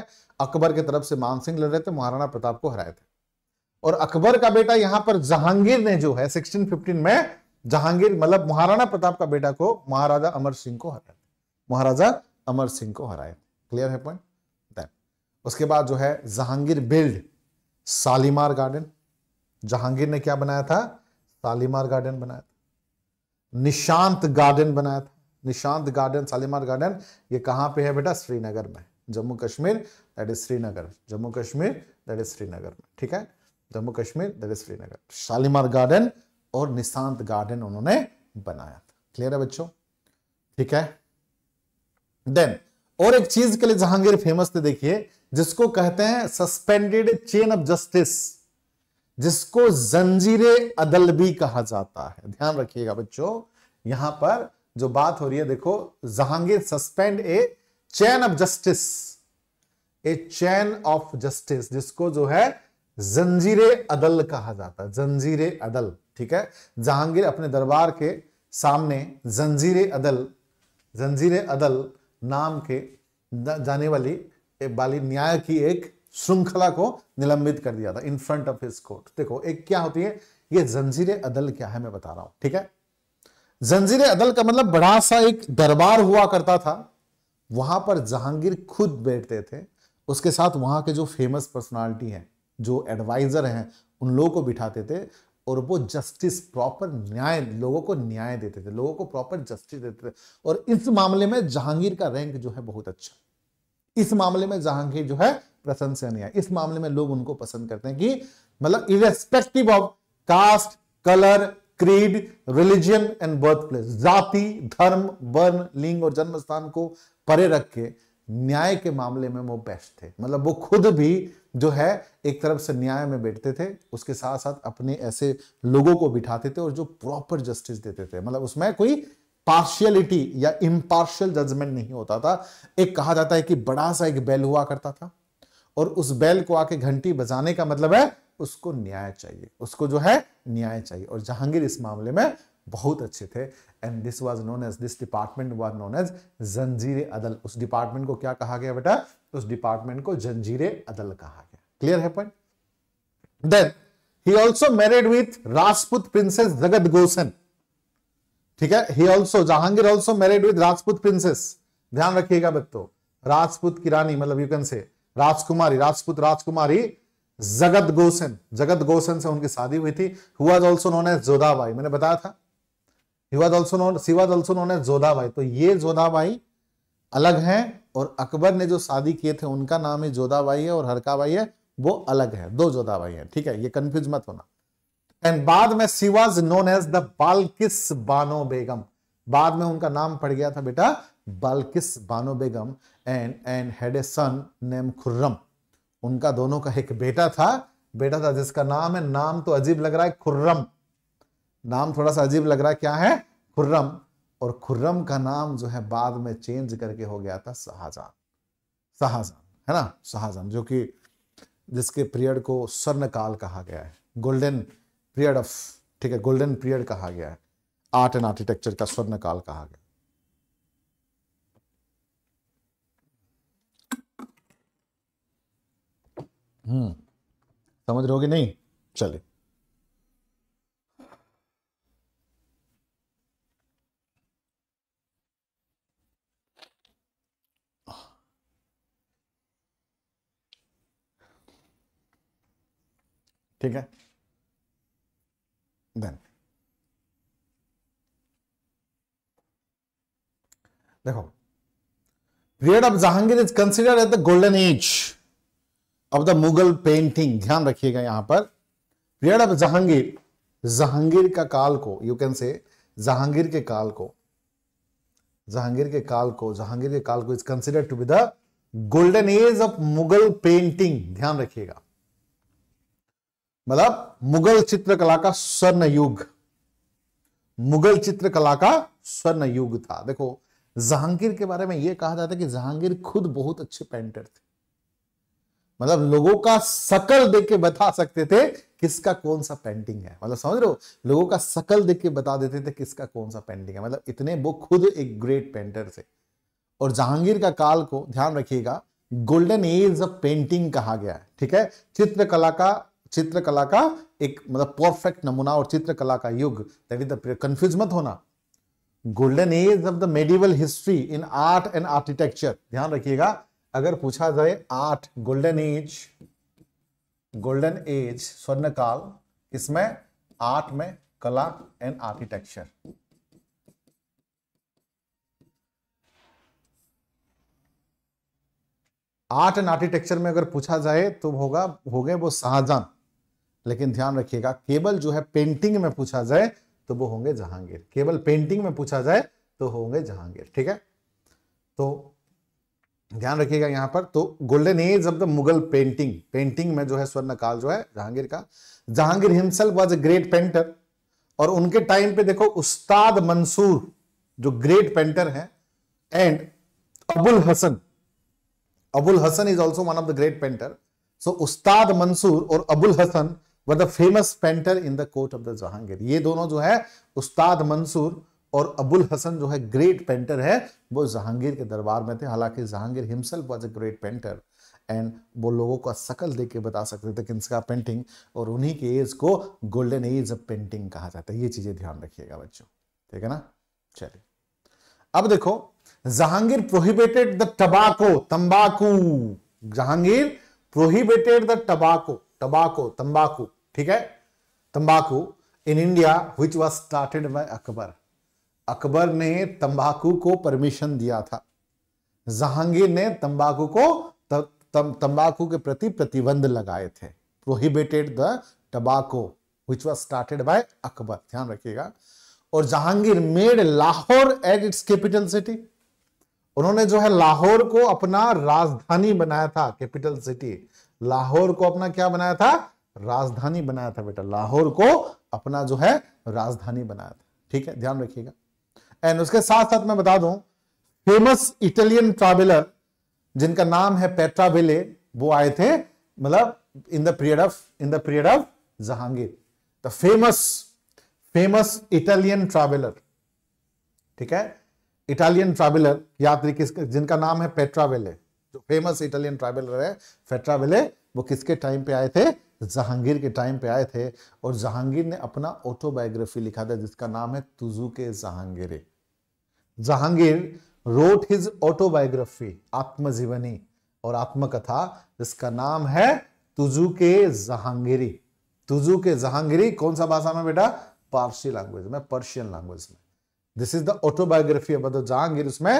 अकबर की तरफ से मानसिंह लड़ रहे थे महाराणा प्रताप को हराए थे और अकबर का बेटा यहां पर जहांगीर ने जो है 1615 में जहांगीर मतलब महाराणा प्रताप का बेटा को महाराजा अमर सिंह को हराया महाराजा अमर सिंह को हराया क्लियर है पॉइंट उसके बाद जो है जहांगीर बिल्ड सालीमार गार्डन जहांगीर ने क्या बनाया था सालीमार गार्डन बनाया था निशांत गार्डन बनाया था निशांत गार्डन शालीमार गार्डन ये कहाँ पे है बेटा श्रीनगर में Jammu Kashmir that is Srinagar Jammu Kashmir that is Srinagar में ठीक है Jammu Kashmir that is Srinagar Shalimar garden और निशांत गार्डन उन्होंने बनाया था क्लियर है बच्चों ठीक है देन और एक चीज के लिए जहांगीर फेमस थे देखिए जिसको कहते हैं सस्पेंडेड चेन ऑफ जस्टिस जिसको जंजीर अदल भी कहा जाता है ध्यान रखिएगा बच्चों यहां पर जो बात हो रही है देखो Jahangir suspend a chain of justice a chain of justice जिसको जो है जंजीर अदल कहा जाता है जंजीर अदल ठीक है जहांगीर अपने दरबार के सामने जंजीर अदल जंजीर अदल नाम के जाने वाली बाली न्याय की एक श्रृंखला को निलंबित कर दिया था in front of his court देखो एक क्या होती है ये जंजीर अदल क्या है मैं बता रहा हूं ठीक है जंजीर अदल का मतलब बड़ा सा एक दरबार हुआ करता था वहां पर जहांगीर खुद बैठते थे उसके साथ वहां के जो फेमस पर्सनालिटी हैं जो एडवाइजर हैं उन लोगों को बिठाते थे और वो जस्टिस प्रॉपर न्याय लोगों को न्याय देते थे लोगों को प्रॉपर जस्टिस देते थे और इस मामले में जहांगीर का रैंक जो है बहुत अच्छा इस मामले में जहांगीर जो है प्रशंसनीय इस मामले में लोग उनको पसंद करते हैं कि मतलब irrespective of caste colour creed religion and birth place जाति धर्म वर्ण लिंग और जन्म स्थान को परे रख के न्याय के मामले में वो बेस्ट थे मतलब वो खुद भी जो है एक तरफ से न्याय में बैठते थे उसके साथ साथ अपने ऐसे लोगों को बिठाते थे और जो प्रॉपर जस्टिस देते थे मतलब उसमें कोई पार्शियलिटी या इम्पार्शियल जजमेंट नहीं होता था एक कहा जाता है कि बड़ा सा एक बैल हुआ करता था और उस बैल को आके घंटी बजाने का मतलब है उसको न्याय चाहिए उसको जो है न्याय चाहिए और जहांगीर इस मामले में बहुत अच्छे थे and this was known as this department was known as Zanjir Adl उस डिपार्टमेंट को क्या कहा गया बेटा उस डिपार्टमेंट को जंजीर अदल कहा गया क्लियर है point then he also married with Rajput princess Jagat Gosain ठीक है he also Jahangir also married with Rajput princess ध्यान रखिएगा बच्चों राजपूत की रानी मतलब यू कैन से राजकुमारी राजपूत राजकुमारी जगत गोसेन जगत गोसेन से उनकी शादी हुई थी he also known as Jodhabai मैंने बताया था जोधाबाई तो ये जोधाबाई अलग हैं और अकबर ने जो शादी किए थे उनका नाम ही जोधाबाई है और हरकाबाई है वो अलग है दो जोधाबाई है ठीक है ये कंफ्यूज मत होना एंड बाद में she was known as the Balqis Banu Begum बाद में उनका नाम पड़ गया था बेटा Balqis Banu Begum and and had a son name Khurram उनका दोनों का एक बेटा था बेटा था जिसका नाम है नाम तो अजीब लग रहा है खुर्रम नाम थोड़ा सा अजीब लग रहा है क्या है खुर्रम और खुर्रम का नाम जो है बाद में चेंज करके हो गया था शाहजहां शाहजहां है ना शाहजहां जो कि जिसके पीरियड को स्वर्णकाल कहा गया है गोल्डन पीरियड ऑफ ठीक है गोल्डन पीरियड कहा गया है आर्ट एंड आर्किटेक्चर का स्वर्णकाल कहा गया हम्म समझ रहे हो नहीं चले ठीक है देन देखो period of Jahangir is considered at the golden age of the Mughal painting ध्यान रखिएगा यहां पर पीरियड ऑफ जहांगीर जहांगीर का काल को यू कैन से जहांगीर के काल को जहांगीर के काल को जहांगीर के काल को is considered to be the golden age of Mughal painting ध्यान रखिएगा मतलब मुगल चित्रकला का स्वर्ण युग मुगल चित्रकला का स्वर्ण युग था देखो जहांगीर के बारे में यह कहा जाता है कि जहांगीर खुद बहुत अच्छे पेंटर थे मतलब लोगों का सकल देख के बता सकते थे किसका कौन सा पेंटिंग है मतलब समझ रहे हो लोगों का सकल देख के बता देते थे किसका कौन सा पेंटिंग है मतलब इतने वो खुद एक ग्रेट पेंटर थे और जहांगीर का काल को ध्यान रखिएगा गोल्डन एज ऑफ पेंटिंग कहा गया है ठीक है चित्रकला का चित्रकला का एक मतलब परफेक्ट नमूना और चित्रकला का युग दैट इज कंफ्यूज मत होना golden age of the medieval history in art and architecture ध्यान रखिएगा अगर पूछा जाए आठ गोल्डन एज गोल्डन एज स्वर्ण काल इसमें आर्ट में कला and architecture art and architecture में अगर पूछा जाए तो होगा हो गए वो शाहजहां लेकिन ध्यान रखिएगा केवल जो है पेंटिंग में पूछा जाए तो वो होंगे जहांगीर केवल पेंटिंग में पूछा जाए तो होंगे जहांगीर ठीक है तो ध्यान रखिएगा यहां पर तो golden age of the Mughal painting painting में जो है स्वर्ण काल जो है जहांगीर का Jahangir himself was a great painter और उनके टाइम पे देखो उस्ताद मंसूर जो ग्रेट पेंटर हैं and Abul Hasan Abul Hasan is also one of the great painter so Ustad Mansur और Abul Hasan were the famous painter in the court of the Jahangir ये दोनों जो है उस्ताद मंसूर और अबुल हसन जो है ग्रेट पेंटर है वो जहांगीर के दरबार में थे हालांकि Jahangir himself was a great painter and वो लोगों को सकल देख के बता सकते थे कि इनका पेंटिंग और उन्हीं के एज को गोल्डन एज ऑफ पेंटिंग कहा जाता है ये चीज़ें ध्यान रखिएगा बच्चों ठीक है ना चलिए अब देखो जहांगीर प्रोहिबिटेड द टबाको तंबाकू Jahangir prohibited the tobacco tobacco तंबाकू ठीक है तंबाकू in India which was started by Akbar Akbar ने तंबाकू को परमिशन दिया था जहांगीर ने तंबाकू को तंबाकू के प्रति प्रतिबंध लगाए थे prohibited the tobacco which was started by Akbar ध्यान रखिएगा और Jahangir made Lahore at its capital city उन्होंने जो है लाहौर को अपना राजधानी बनाया था कैपिटल सिटी लाहौर को अपना क्या बनाया था राजधानी बनाया था बेटा लाहौर को अपना जो है राजधानी बनाया था ठीक है ध्यान रखिएगा एंड उसके साथ साथ मैं बता दूं फेमस इटालियन ट्रैवलर जिनका नाम है पेट्राविले वो आए थे मतलब in the period of in the period of Jahangir the famous famous Italian traveller ठीक है इटालियन ट्रैवलर यात्री किस जिनका नाम है पेट्रावेले जो फेमस इटालियन ट्रैवलर है पेट्रावेले वो किसके टाइम पे आए थे जहांगीर के टाइम पे आए थे और जहांगीर ने अपना ऑटोबायोग्राफी लिखा था जिसका नाम है Tuzuk e Jahangiri Jahangir wrote his autobiography आत्मजीवनी और आत्मकथा जिसका नाम है तुजू के जहांगीरी तुजू के जहांगीरी कौन सा भाषा में बेटा पारसी लैंग्वेज में पर्शियन लैंग्वेज में this is the autobiography of the Jahangir उसमें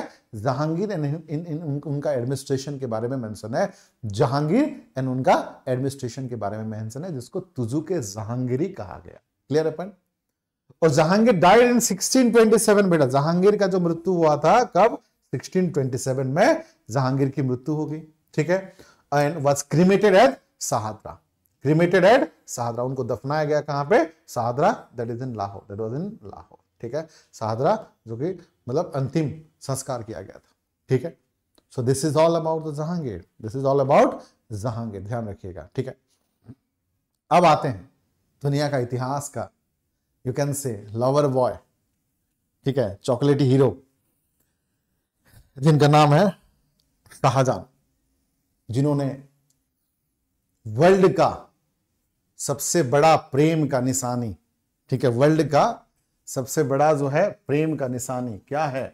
जहांगीर एंड इन, इन, इन, उनका एडमिनिस्ट्रेशन के बारे में मेंशन है जहांगीर एंड उनका एडमिनिस्ट्रेशन के बारे में मेंशन है जिसको तुजू के जहांगीरी कहा गया क्लियर है पॉइंट और जहांगीर डाइड इन 1627 बेटा जहांगीर का जो मृत्यु हुआ था कब 1627 में जहांगीर की मृत्यु हो गई ठीक है and was cremated at Shahdara cremated at Shahdara उनको दफनाया गया कहां पे Shahdara that is in Lahore that was in Lahore ठीक है सहादरा जो कि मतलब अंतिम संस्कार किया गया था ठीक है so this is all about the Jahangir this is all about Jahangir ध्यान रखिएगा ठीक है अब आते हैं दुनिया का इतिहास का you can say lover boy ठीक है चॉकलेटी हीरो जिनका नाम है शाहजान जिन्होंने वर्ल्ड का सबसे बड़ा प्रेम का निशानी ठीक है वर्ल्ड का सबसे बड़ा जो है प्रेम का निशानी क्या है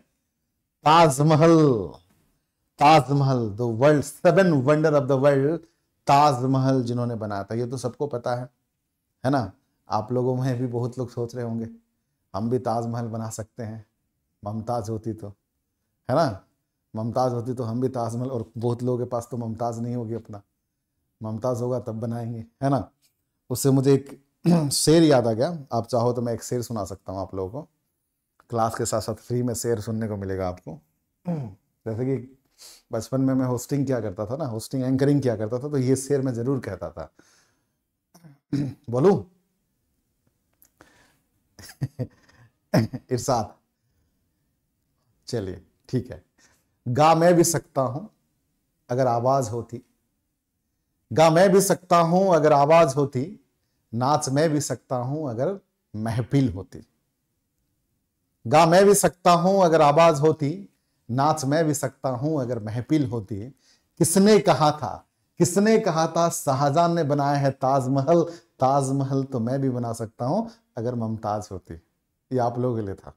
Taj Mahal Taj Mahal the world seven wonder of the world Taj Mahal जिन्होंने बनाया था ये तो सबको पता है है ना आप लोगों में भी बहुत लोग सोच रहे होंगे हम भी ताजमहल बना सकते हैं ममताज़ होती तो है ना ममताज़ होती तो हम भी ताजमहल और बहुत लोगों के पास तो ममताज़ नहीं होगी अपना ममताज़ होगा तब बनाएंगे है ना उससे मुझे एक शेर याद आ गया आप चाहो तो मैं एक शेर सुना सकता हूँ आप लोगों को क्लास के साथ साथ फ्री में शेर सुनने को मिलेगा आपको जैसे कि बचपन में मैं होस्टिंग किया करता था ना होस्टिंग एंकरिंग किया करता था तो ये शेर मैं ज़रूर कहता था बोलूँ इरशाद चलिए ठीक है गा मैं भी सकता हूं अगर आवाज होती गा मैं भी सकता हूं अगर आवाज होती नाच मैं भी सकता हूं अगर महफिल होती गा मैं भी सकता हूं अगर आवाज होती नाच मैं भी सकता हूं अगर महफिल होती किसने कहा था किसने कहा था शाहजहां ने बनाया है ताजमहल ताजमहल तो मैं भी बना सकता हूं अगर ममताज होती ये आप लोगों के लिए था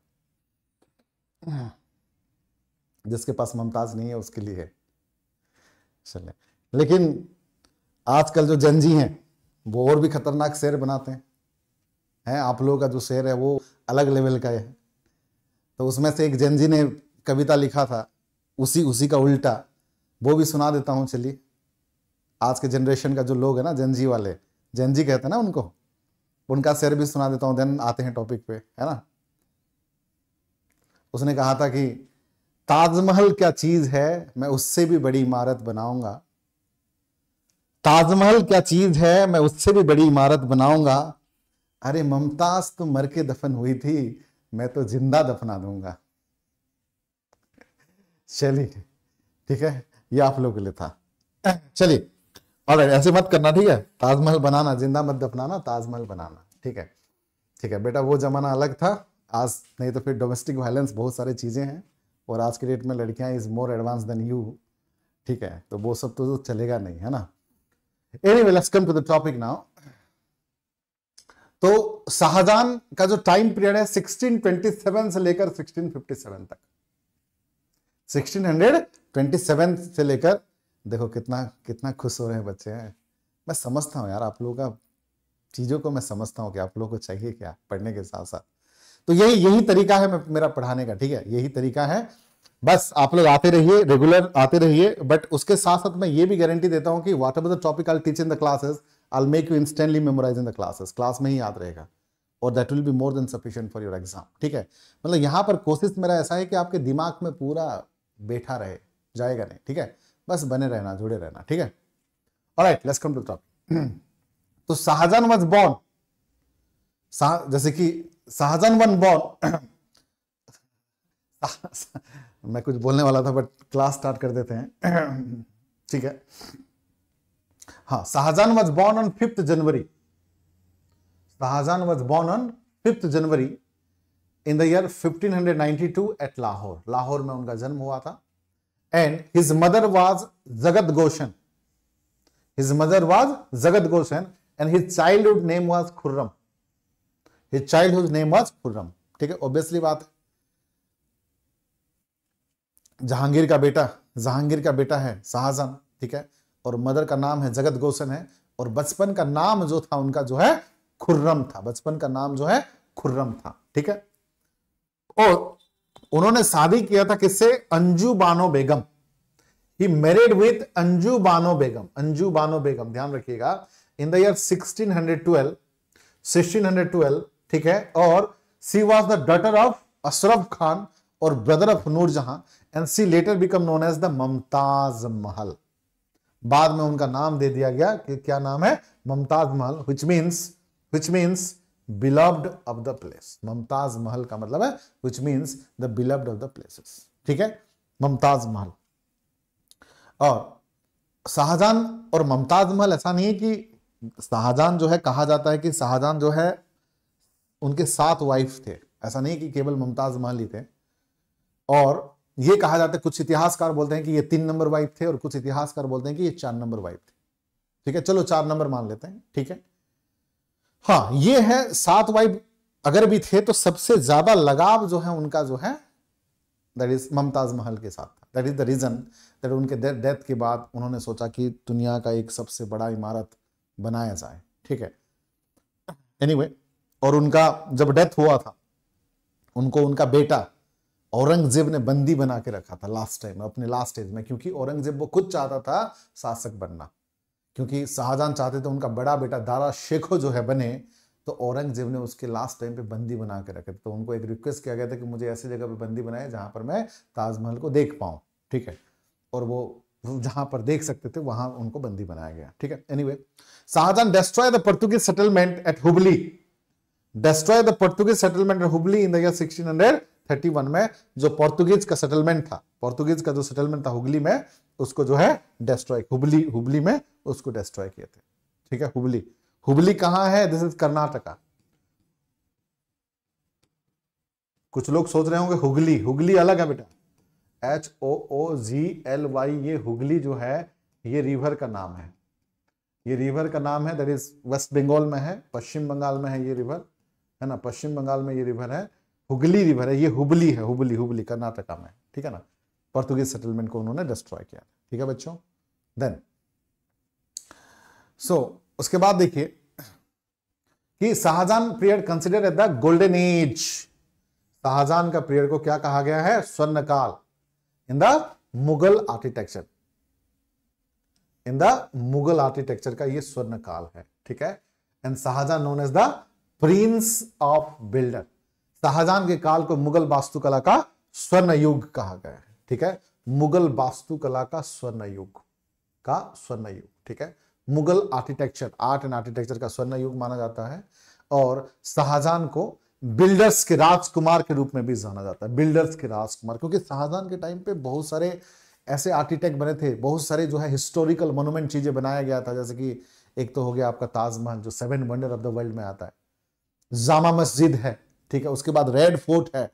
जिसके पास ममताज नहीं है उसके लिए है चले लेकिन आजकल जो जंजी हैं वो और भी खतरनाक शेर बनाते हैं हैं आप लोगों का जो शेर है वो अलग लेवल का है तो उसमें से एक जंजी ने कविता लिखा था उसी उसी का उल्टा वो भी सुना देता हूँ चलिए आज के जनरेशन का जो लोग है ना जंजी वाले जंजी कहते हैं ना उनको उनका शेर भी सुना देता हूँ देन आते हैं टॉपिक पे है ना उसने कहा था कि ताजमहल क्या चीज है मैं उससे भी बड़ी इमारत बनाऊंगा ताजमहल क्या चीज है मैं उससे भी बड़ी इमारत बनाऊंगा अरे मुमताज तो मर के दफन हुई थी मैं तो जिंदा दफना दूंगा चलिए ठीक है ये आप लोगों के लिए था चलिए और ऐसे मत करना ठीक है ताजमहल बनाना जिंदा मत दफनाना ताजमहल बनाना ठीक है ठीक है बेटा वो ज़माना अलग था आज नहीं तो फिर डोमेस्टिक वायलेंस बहुत सारी चीज़ें हैं और आज के डेट में लड़कियां is more advance than you ठीक है तो वो सब तो चलेगा नहीं है ना any let's come to the topic now तो शाहजहां का जो टाइम पीरियड है 1627 से लेकर 1657 तक 1627 से लेकर देखो कितना कितना खुश हो रहे हैं बच्चे हैं मैं समझता हूँ यार आप लोगों का चीज़ों को मैं समझता हूँ कि आप लोगों को चाहिए क्या पढ़ने के साथ साथ तो यही यही तरीका है मेरा पढ़ाने का ठीक है यही तरीका है बस आप लोग आते रहिए रेगुलर आते रहिए बट उसके साथ साथ मैं ये भी गारंटी देता हूँ कि whatever the topic I'll teach in the classes I make you instantly memorise in the classes class में ही याद रहेगा और that will be more than sufficient for your exam ठीक है मतलब यहाँ पर कोशिश मेरा ऐसा है कि आपके दिमाग में पूरा बैठा रहे जाएगा नहीं ठीक है बस बने रहना जुड़े रहना ठीक है alright let's come to topic तो शाहजहान वॉज बॉर्न जैसे कि शाहजहान वन बॉर्न मैं कुछ बोलने वाला था बट क्लास स्टार्ट कर देते हैं ठीक है हाँ Shah Jahan was born on fifth January Shah Jahan was born on fifth January in the year 1592 at Lahore Lahore में उनका जन्म हुआ था and his mother was Jagat Gosain his mother was Jagat Gosain and his childhood name was Khurram his childhood name was Khurram ठीक है ऑब्वियसली बात जहांगीर का बेटा जहांगीर का बेटा है शाहजहां ठीक है और मदर का नाम है जगत गोशन है और बचपन का नाम जो था उनका जो है खुर्रम था बचपन का नाम जो है खुर्रम था ठीक है और उन्होंने शादी किया था किससे Anju Bano Begum he married with Anju Bano Begum Anju Bano Begum ध्यान रखिएगा इन द ईयर 1612 1612 ठीक है और she was the daughter of Ashraf Khan और brother of Nur Jahan and she later become known as the Mumtaz Mahal बाद में उनका नाम दे दिया गया कि क्या नाम है Mumtaz Mahal which means which means beloved of the place Mumtaz Mahal का मतलब है which means the beloved of the places ठीक है ममताज महल और शाहजहां और ममताज महल ऐसा नहीं है कि शाहजहां जो है कहा जाता है कि शाहजहां जो है उनके सात वाइफ थे ऐसा नहीं कि केवल मुमताज महल ही थे और ये कहा जाता है कुछ इतिहासकार बोलते हैं कि ये तीन नंबर वाइफ थे और कुछ इतिहासकार बोलते हैं कि ये चार नंबर वाइफ थे ठीक है चलो चार नंबर मान लेते हैं ठीक है हाँ ये है सात वाइफ अगर भी थे तो सबसे ज्यादा लगाव जो है उनका जो है दैट इज ममताज महल के साथ था that is the reason that उनके डेथ के बाद उन्होंने सोचा कि दुनिया का एक सबसे बड़ा इमारत बनाया जाए ठीक है एनीवे anyway, और उनका जब डेथ हुआ था उनको उनका बेटा औरंगजेब ने बंदी बना के रखा था लास्ट टाइम अपने लास्ट एज में क्योंकि औरंगजेब वो खुद चाहता था शासक बनना क्योंकि शाहजहां चाहते थे उनका बड़ा बेटा दारा शेखो जो है बने तो औरंगजेब ने उसके लास्ट टाइम पे बंदी बना के रखे तो उनको एक रिक्वेस्ट किया गया था कि मुझे ऐसी जगह पे बंदी बनाए जहाँ पर मैं ताजमहल को देख पाऊँ ठीक है और वो जहाँ पर देख सकते थे वहाँ उनको बंदी बनाया गया ठीक है anyway Shah Jahan destroy the Portuguese settlement at Hubli destroy the Portuguese settlement at Hubli in the sixteen hundred one में जो पोर्तुगीज का सेटलमेंट था पोर्तुगीज का जो सेटलमेंट था हुगली में उसको जो है डिस्ट्रॉय हुबली हुबली में उसको डिस्ट्रॉय किए थे ठीक है हुबली हुबली कहां है दिस इज कर्नाटका कुछ लोग सोच रहे होंगे हुगली हुगली अलग है बेटा H O O G L Y ये हुगली जो है ये रिवर का नाम है ये रिवर का नाम है दैट इज वेस्ट बंगाल में है पश्चिम बंगाल में है ये रिवर है ना पश्चिम बंगाल में ये रिवर है हुगली रिवर है ये हुबली है हुबली हुबली कर्नाटका में ठीक है ना पोर्तुगीज सेटलमेंट को उन्होंने डिस्ट्रॉय किया ठीक है बच्चों देन सो so, उसके बाद देखिए कि Shah Jahan period consider at the golden age Shah Jahan का पीरियड को क्या कहा गया है स्वर्णकाल in the Mughal architecture in the Mughal architecture का ये स्वर्णकाल है ठीक है and Shah Jahan known as the prince of builder Shah Jahan के काल को मुगल वास्तुकला का स्वर्ण युग कहा गया है ठीक है मुगल वास्तुकला का स्वर्ण युग का स्वर्ण युग ठीक है Mughal architecture art and architecture का स्वर्ण युग माना जाता है और शाहजहां को बिल्डर्स के राजकुमार के रूप में भी जाना जाता है बिल्डर्स के राजकुमार क्योंकि शाहजहां के टाइम पे बहुत सारे ऐसे आर्किटेक्ट बने थे बहुत सारे जो है हिस्टोरिकल मोनूमेंट चीजें बनाया गया था जैसे कि एक तो हो गया आपका ताजमहल जो seven wonder of the world में आता है जामा मस्जिद है ठीक है उसके बाद रेड फोर्ट है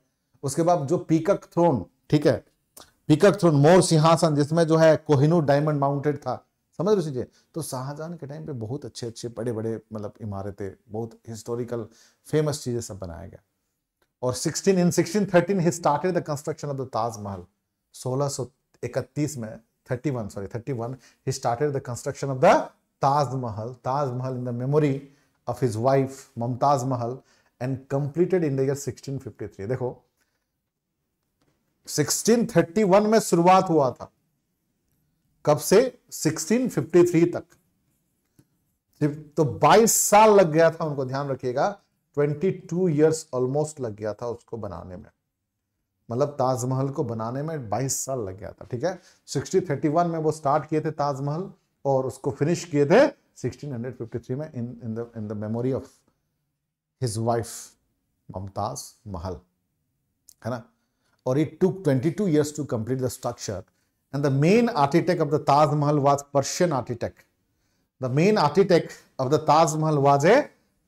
उसके बाद जो पीकक थ्रोन ठीक है पीकक थ्रोन मोर सिंहासन जिसमें जो है कोहिनूर डायमंड माउंटेड था समझ रहे चीजें तो शाहजहां के टाइम पे बहुत अच्छे अच्छे बड़े बड़े मतलब इमारतें बहुत हिस्टोरिकल फेमस चीजें सब बनाया गया और 16 in 1613 he started the construction of the Taj Mahal 1631 में 31 sorry 31 he started the construction of the Taj Mahal Taj Mahal in the memory of his wife Mumtaz Mahal and completed in the sixteen fifty three देखो 1631 में शुरुआत हुआ था कब से 1653 तक तो 22 साल लग गया था उनको ध्यान रखिएगा 22 इयर्स ऑलमोस्ट लग गया था उसको बनाने में मतलब ताजमहल को बनाने में 22 साल लग गया था ठीक है 1631 में वो स्टार्ट किए थे ताजमहल और उसको फिनिश किए थे 1653 में in in the in the memory of his wife Mumtaz Mahal है ना और it took 22 years to complete the structure and the main architect of the Taj Mahal was Persian architect the main architect of the Taj Mahal was a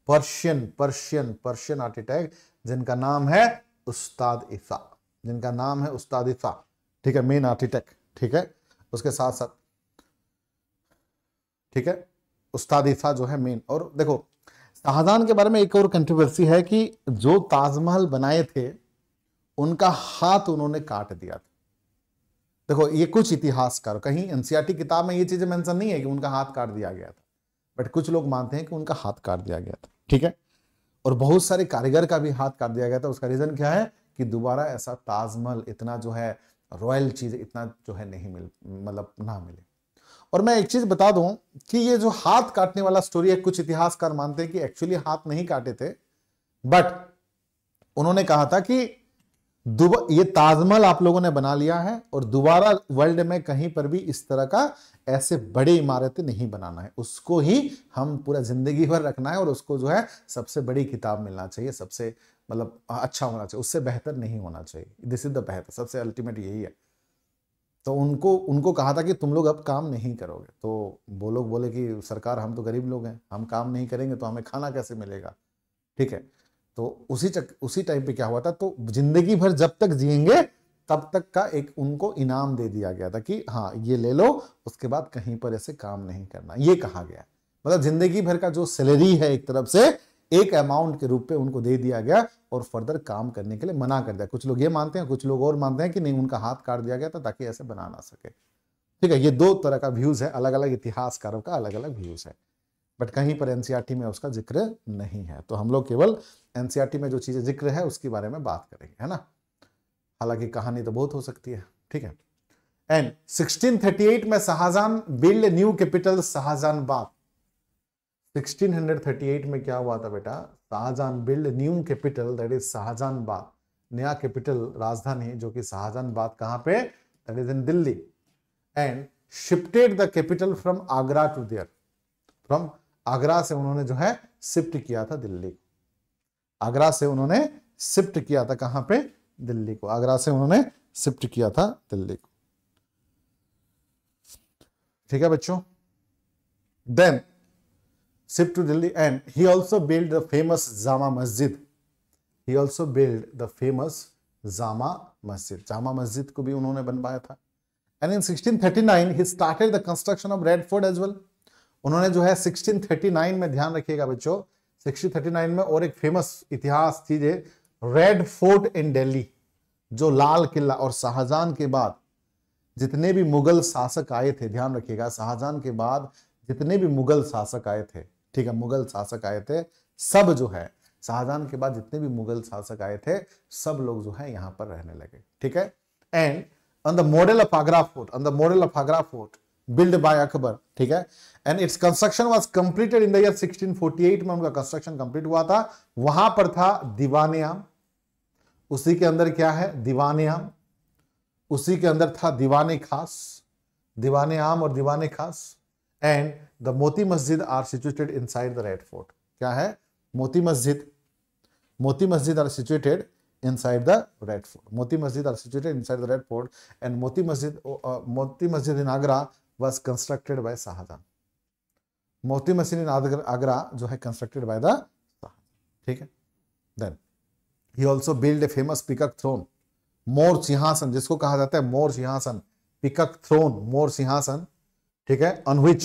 Persian Persian Persian architect जिनका नाम है उस्ताद इसा जिनका नाम है उस्ताद इफा ठीक है मेन आर्किटेक्ट ठीक है उसके साथ साथ ठीक है उस्ताद इसा जो है मेन और देखो शाहजहां के बारे में एक और कंट्रोवर्सी है कि जो ताजमहल बनाए थे उनका हाथ उन्होंने काट दिया था देखो ये कुछ इतिहासकार कहीं एनसीआरटी किताब में ये चीजें मेंशन नहीं है कि उनका हाथ काट दिया गया था बट कुछ लोग मानते हैं कि उनका हाथ काट दिया गया था ठीक है और बहुत सारे कारीगर का भी हाथ काट दिया गया था उसका रीजन क्या है कि दोबारा ऐसा ताजमहल इतना जो है रॉयल चीज इतना जो है नहीं मिल मतलब ना मिले और मैं एक चीज बता दूं कि ये जो हाथ काटने वाला स्टोरी है कुछ इतिहासकार मानते हैं कि एक्चुअली हाथ नहीं काटे थे बट उन्होंने कहा था कि ये ताजमहल आप लोगों ने बना लिया है और दोबारा वर्ल्ड में कहीं पर भी इस तरह का ऐसे बड़े इमारतें नहीं बनाना है उसको ही हम पूरा जिंदगी भर रखना है और उसको जो है सबसे बड़ी किताब मिलना चाहिए सबसे मतलब अच्छा होना चाहिए उससे बेहतर नहीं होना चाहिए दिस इज द बेहतर सबसे अल्टीमेट यही है तो उनको उनको कहा था कि तुम लोग अब काम नहीं करोगे तो वो लोग बोले कि सरकार हम तो गरीब लोग हैं हम काम नहीं करेंगे तो हमें खाना कैसे मिलेगा ठीक है तो उसी चक उसी टाइम पे क्या हुआ था तो जिंदगी भर जब तक जिएंगे तब तक का एक उनको इनाम दे दिया गया था कि हाँ ये ले लो उसके बाद कहीं पर ऐसे काम नहीं करना ये कहा गया मतलब जिंदगी भर का जो सैलरी है एक तरफ से एक अमाउंट के रूप में उनको दे दिया गया और फर्दर काम करने के लिए मना कर दिया कुछ लोग ये मानते हैं कुछ लोग और मानते हैं कि नहीं उनका हाथ काट दिया गया था ताकि ऐसे बना ना सके ठीक है ये दो तरह का व्यूज है अलग अलग इतिहासकारों का अलग अलग व्यूज है बट कहीं पर एनसीआरटी e में उसका जिक्र नहीं है तो हम लोग केवल एनसीआरटी e में जो चीजें जिक्र है उसके बारे में बात करेंगे है ना हालांकि कहानी तो बहुत हो सकती है ठीक है एंड 1638 में Shahjahan build new capital Shahjahan बाग 1638 में क्या हुआ था बेटा Shahjahan build new capital that is Shahjahanabad नया कैपिटल राजधानी जो कि शाहजहानबाद कहाँ पे that is in Delhi and shifted the capital from Agra to there from Agra से उन्होंने जो है शिफ्ट किया था दिल्ली को आगरा से उन्होंने शिफ्ट किया था कहाँ पे दिल्ली को आगरा से उन्होंने शिफ्ट किया था दिल्ली को ठीक है बच्चों then shipped to Delhi and he also built the famous Jama Masjid. He also built the famous Jama Masjid. Jama Masjid ko bhi unhone banwaya tha. And in 1639 he started the construction of Red Fort as well. उन्होंने जो है 1639 में ध्यान रखिएगा बच्चों 1639 में और एक फेमस इतिहास चीज है रेड फोर्ट इन दिल्ली जो लाल किला और शाहजहां के बाद जितने भी मुगल शासक आए थे ध्यान रखिएगा शाहजहां के बाद जितने भी मुगल शासक आए थे ठीक है मुगल शासक आए थे सब जो है शाहजहां के बाद जितने भी मुगल शासक आए थे सब लोग जो है यहां पर रहने लगे ठीक है and on the model of Agra fort on the model of Agra fort build by Akbar ठीक है and its construction was completed in the year 1648 में उनका कंस्ट्रक्शन कंप्लीट हुआ था वहां पर था दीवानियाम उसी के अंदर क्या है दीवानियाम उसी के अंदर था दीवाने खास दीवाने आम और दीवाने खास and the Moti Masjid are situated inside the red fort क्या है Moti Masjid Moti Masjid are situated inside the red fort Moti Masjid are situated inside the red fort and Moti Masjid Moti Masjid in Agra was constructed by Shahjahan Moti Masjid in Agra जो है कंस्ट्रक्टेड बाय द ठीक है then he also build a famous peacock throne मोर सिंहासन जिसको कहा जाता है मोर सिंहासन पिकअप थ्रोन मोर सिंहासन ठीक है ऑन विच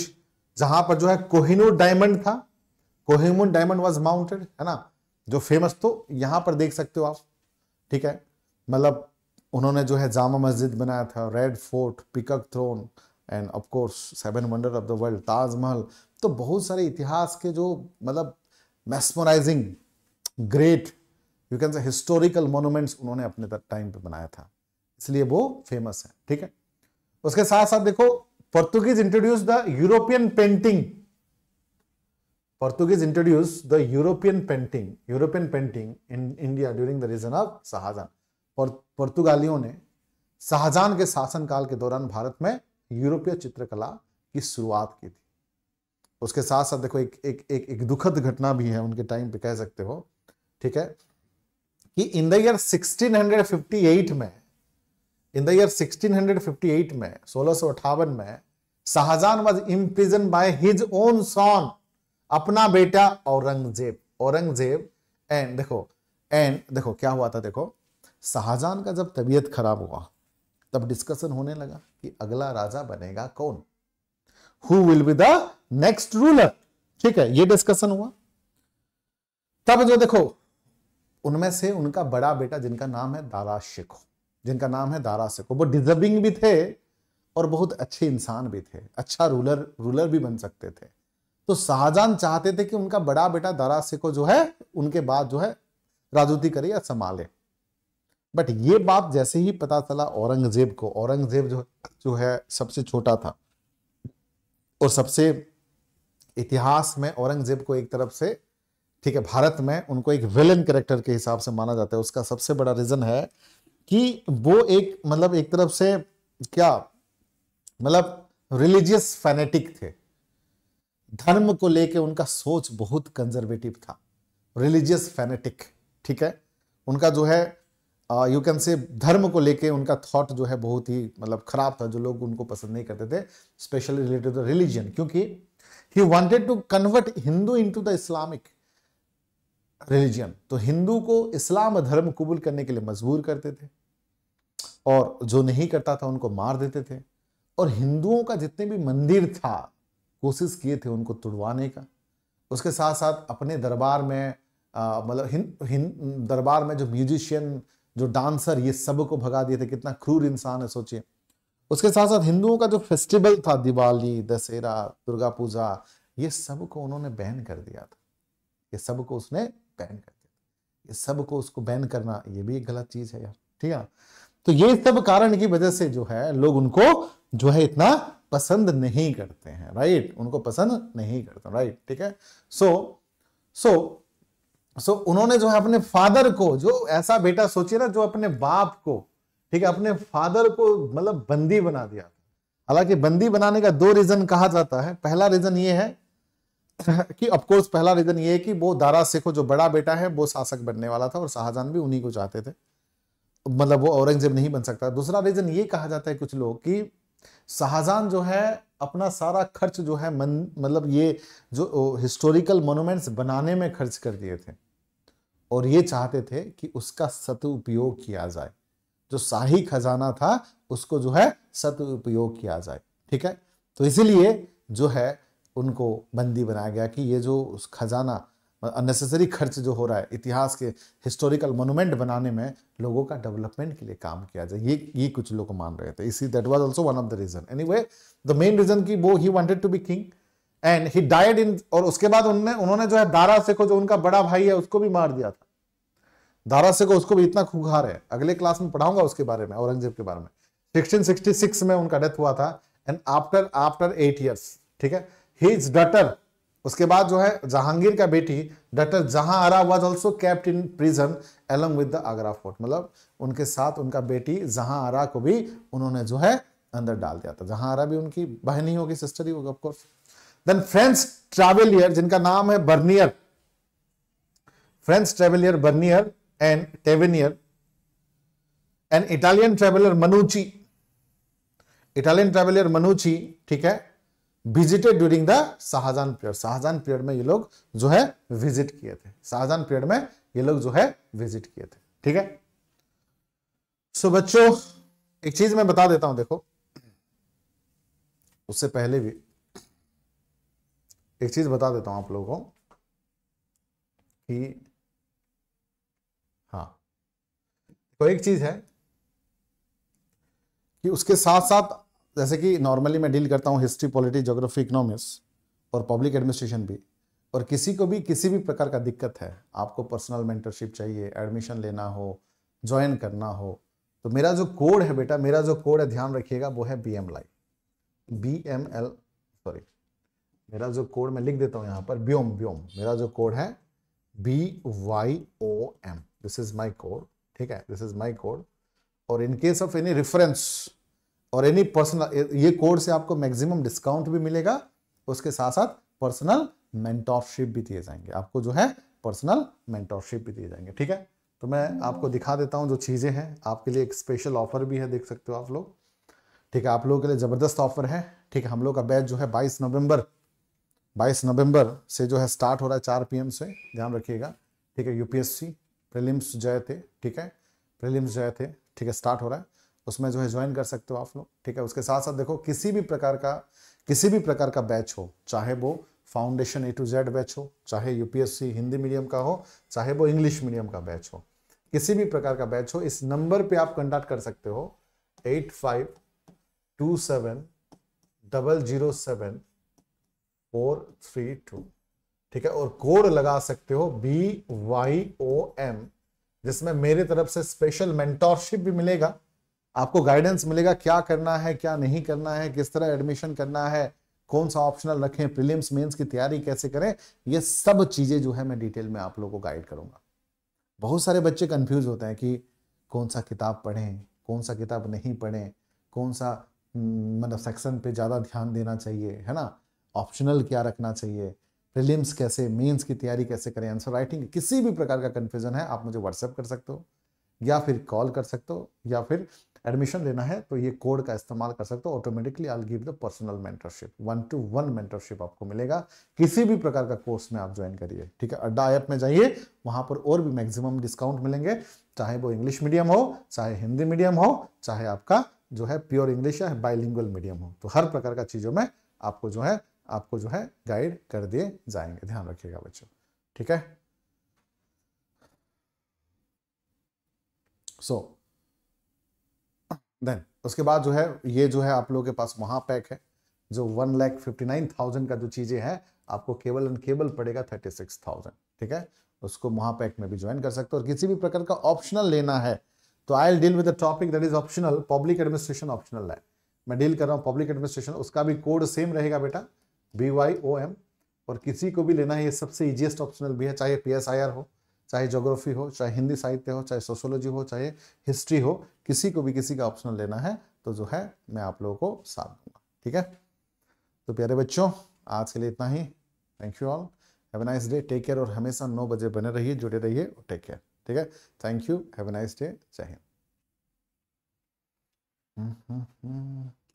जहां पर जो है कोहिनूर डायमंड था कोहिमून डायमंड वॉज माउंटेड है ना जो फेमस तो यहां पर देख सकते हो आप ठीक है मतलब उन्होंने जो है जामा मस्जिद बनाया था red fort peacock throne and of course seven wonder of the world Taj Mahal तो बहुत सारे इतिहास के जो मतलब mesmerising great you can say historical monuments उन्होंने अपने टाइम पे बनाया था इसलिए वो फेमस है ठीक है उसके साथ साथ देखो Portuguese introduced the European painting. Portuguese introduced the European painting, European painting in India during the reign of Shahjahan. पुर्तगालियों ने शाहजहान के शासनकाल के दौरान भारत में यूरोपीय चित्रकला की शुरुआत की थी उसके साथ साथ देखो एक एक एक, एक दुखद घटना भी है उनके टाइम पे कह सकते हो ठीक है कि इन द ईयर 1658 में इन द ईयर 1658 में सोलह में Shahjahan was imprison by his own son अपना बेटा औरंगजेब औरंगजेब एंड देखो एंड देखो क्या हुआ था देखो शाहजहान का जब तबीयत खराब हुआ तब डिस्कशन होने लगा कि अगला राजा बनेगा कौन who will be the next ruler ठीक है ये डिस्कशन हुआ तब जो देखो उनमें से उनका बड़ा बेटा जिनका नाम है दारा शेखो जिनका नाम है दारा शेखो वो डिजर्विंग भी थे और बहुत अच्छे इंसान भी थे अच्छा रूलर रूलर भी बन सकते थे तो शाहजहां चाहते थे कि उनका बड़ा बेटा दारा सिंह को जो है उनके बाद जो है राजूती करे या संभाले बट ये बात जैसे ही पता चला औरंगजेब को औरंगजेब जो जो है सबसे छोटा था और सबसे इतिहास में औरंगजेब को एक तरफ से ठीक है भारत में उनको एक विलन करेक्टर के हिसाब से माना जाता है उसका सबसे बड़ा रीजन है कि वो एक मतलब एक तरफ से क्या मतलब रिलीजियस फैनेटिक थे धर्म को लेके उनका सोच बहुत कंजर्वेटिव था रिलीजियस फैनेटिक ठीक है उनका जो है यू कैन से धर्म को लेके उनका थॉट जो है बहुत ही मतलब खराब था जो लोग उनको पसंद नहीं करते थे स्पेशली रिलेटेड टू रिलीजन क्योंकि he wanted to convert Hindu into the Islamic religion तो हिंदू को इस्लाम धर्म कबूल करने के लिए मजबूर करते थे और जो नहीं करता था उनको मार देते थे और हिंदुओं का जितने भी मंदिर था कोशिश किए थे उनको तुड़वाने का उसके साथ साथ अपने दरबार में मतलब हिंद हिं, दरबार में जो म्यूजिशियन जो डांसर ये सब को भगा दिए थे कितना क्रूर इंसान है सोचिए उसके साथ साथ हिंदुओं का जो फेस्टिवल था दिवाली दशहरा दुर्गा पूजा ये सब को उन्होंने बैन कर दिया था ये सब को उसने बैन कर दिया ये सब को उसको बैन करना ये भी एक गलत चीज है यार ठीक है तो ये सब कारण की वजह से जो है लोग उनको जो है इतना पसंद नहीं करते हैं राइट उनको पसंद नहीं करते राइट ठीक है सो सो सो उन्होंने जो है अपने फादर को जो ऐसा बेटा सोचिए ना जो अपने बाप को ठीक है अपने फादर को मतलब बंदी बना दिया हालांकि बंदी बनाने का दो रीजन कहा जाता है पहला रीजन ये है कि ऑफकोर्स पहला रीजन ये है कि वो दारा सिखो जो बड़ा बेटा है वो शासक बनने वाला था और शाहजहां भी उन्हीं को चाहते थे मतलब वो औरंगजेब नहीं बन सकता दूसरा रीजन ये कहा जाता है कुछ लोग कि शाहजहां जो है अपना सारा खर्च जो है मन मतलब ये जो हिस्टोरिकल मोनूमेंट्स बनाने में खर्च कर दिए थे और ये चाहते थे कि उसका सदउपयोग किया जाए जो शाही खजाना था उसको जो है सदुपयोग किया जाए ठीक है तो इसीलिए जो है उनको बंदी बनाया गया कि ये जो खजाना अननेसेसरी खर्च जो हो रहा है इतिहास के हिस्टोरिकल मोनूमेंट बनाने में लोगों का डेवलपमेंट के लिए काम किया जाए ये ये कुछ लोग मान रहे थे इसी that was also one of the reason anyway the main reason की वो he wanted to be king and he died in और उसके बाद उनने उन्होंने जो है दारा से को जो उनका बड़ा भाई है उसको भी मार दिया था दारा से को उसको भी इतना खुखार है अगले क्लास में पढ़ाऊंगा उसके बारे में औरंगजेब के बारे में सिक्सटीन में उनका डेथ हुआ था and after after eight years ठीक है हिज डटर उसके बाद जो है जहांगीर का बेटी daughter Jahan Ara was also kept in prison along with the Agra fort मतलब उनके साथ उनका बेटी जहां आरा को भी उन्होंने जो है अंदर डाल दिया था जहां आरा भी उनकी बहन ही होगी सिस्टर ही होगी ऑफकोर्स देन फ्रेंच ट्रेवलियर जिनका नाम है Bernier French traveller Bernier and Tavernier and Italian traveller Manucci Italian traveller Manucci ठीक है visited during the Shahjahan period Shahjahan period में ये लोग जो है विजिट किए थे शाहजहान पीरियड में ये लोग जो है विजिट किए थे ठीक है सो बच्चों एक चीज मैं बता देता हूं देखो उससे पहले भी एक चीज बता देता हूं आप लोगों को कि हाँ तो एक चीज है कि उसके साथ साथ जैसे कि नॉर्मली मैं डील करता हूँ हिस्ट्री पॉलिटी जोग्राफी इकोनॉमिक्स और पब्लिक एडमिनिस्ट्रेशन भी और किसी को भी किसी भी प्रकार का दिक्कत है आपको पर्सनल मेंटरशिप चाहिए एडमिशन लेना हो ज्वाइन करना हो तो मेरा जो कोड है बेटा मेरा जो कोड है ध्यान रखिएगा वो है बी एम लाई बी एम एल सॉरी मेरा जो कोड मैं लिख देता हूँ यहाँ पर ब्योम ब्योम मेरा जो कोड है B Y O M this is my code ठीक है दिस इज माई कोड और in case of any reference और एनी पर्सनल ये कोड से आपको मैक्सिमम डिस्काउंट भी मिलेगा उसके साथ साथ पर्सनल मेंटोरशिप भी दिए जाएंगे आपको जो है पर्सनल मेंटोरशिप भी दिए जाएंगे ठीक है तो मैं आपको दिखा देता हूँ जो चीज़ें हैं आपके लिए एक स्पेशल ऑफर भी है देख सकते हो आप लोग ठीक है आप लोगों के लिए ज़बरदस्त ऑफर है ठीक है हम लोग का बैच जो है 22 नवंबर 22 नवंबर से जो है स्टार्ट हो रहा है चार पीएम से ध्यान रखिएगा ठीक है यूपीएससी प्रीलिम्स जय थे ठीक है प्रीलिम्स जय थे ठीक है स्टार्ट हो रहा है उसमें जो है ज्वाइन कर सकते हो आप लोग ठीक है उसके साथ साथ देखो किसी भी प्रकार का किसी भी प्रकार का बैच हो चाहे वो foundation A to Z batch हो चाहे यूपीएससी हिंदी मीडियम का हो चाहे वो इंग्लिश मीडियम का बैच हो किसी भी प्रकार का बैच हो इस नंबर पे आप कंटेक्ट कर सकते हो eight five two seven double zero seven four three two ठीक है और कोड लगा सकते हो बी वाई ओ एम जिसमें मेरे तरफ से स्पेशल मेंटोरशिप भी मिलेगा आपको गाइडेंस मिलेगा क्या करना है क्या नहीं करना है किस तरह एडमिशन करना है कौन सा ऑप्शनल रखें प्रीलिम्स मेंस की तैयारी कैसे करें ये सब चीज़ें जो है मैं डिटेल में आप लोगों को गाइड करूंगा बहुत सारे बच्चे कंफ्यूज होते हैं कि कौन सा किताब पढ़ें कौन सा किताब नहीं पढ़ें कौन सा हम्म, मतलब सेक्शन पे ज़्यादा ध्यान देना चाहिए है ना ऑप्शनल क्या रखना चाहिए प्रिलिम्स कैसे मेन्स की तैयारी कैसे करें आंसर राइटिंग किसी भी प्रकार का कन्फ्यूजन है आप मुझे व्हाट्सएप कर सकते हो या फिर कॉल कर सकते हो या फिर एडमिशन लेना है तो ये कोड का इस्तेमाल कर सकते हो automatically I give the personal mentorship one to one mentorship आपको मिलेगा किसी भी प्रकार का कोर्स में आप ज्वाइन करिए ठीक है अड्डा ऐप में जाइए वहां पर और भी मैक्सिमम डिस्काउंट मिलेंगे चाहे वो इंग्लिश मीडियम हो चाहे हिंदी मीडियम हो चाहे आपका जो है प्योर इंग्लिश या बाइलिंगल मीडियम हो तो हर प्रकार का चीज़ों में आपको जो है आपको जो है गाइड कर दिए जाएंगे ध्यान रखिएगा बच्चों ठीक है सो so, देन उसके बाद जो है ये जो है आप लोगों के पास महापैक है जो one lakh fifty nine thousand का जो चीज़ें हैं आपको केबल एंड केबल पड़ेगा थर्टी सिक्स थाउजेंड ठीक है उसको महापैक में भी ज्वाइन कर सकते हो और किसी भी प्रकार का ऑप्शनल लेना है तो I'll deal with topic that is optional public administration optional है मैं डील कर रहा हूँ पब्लिक एडमिनिस्ट्रेशन उसका भी कोड सेम रहेगा बेटा बी वाई ओ एम और किसी को भी लेना है ये सबसे ईजिएस्ट ऑप्शनल भी है चाहे पी एस आई आर हो चाहे जोग्राफी हो चाहे हिंदी साहित्य हो चाहे सोशोलॉजी हो चाहे हिस्ट्री हो किसी को भी किसी का ऑप्शनल लेना है तो जो है मैं आप लोगों को साथ दूंगा ठीक है तो प्यारे बच्चों आज के लिए इतना ही thank you all have nice day take care और हमेशा नौ बजे बने रहिए जुड़े रहिए और टेक केयर ठीक है thank you have nice day hmm hmm, hmm.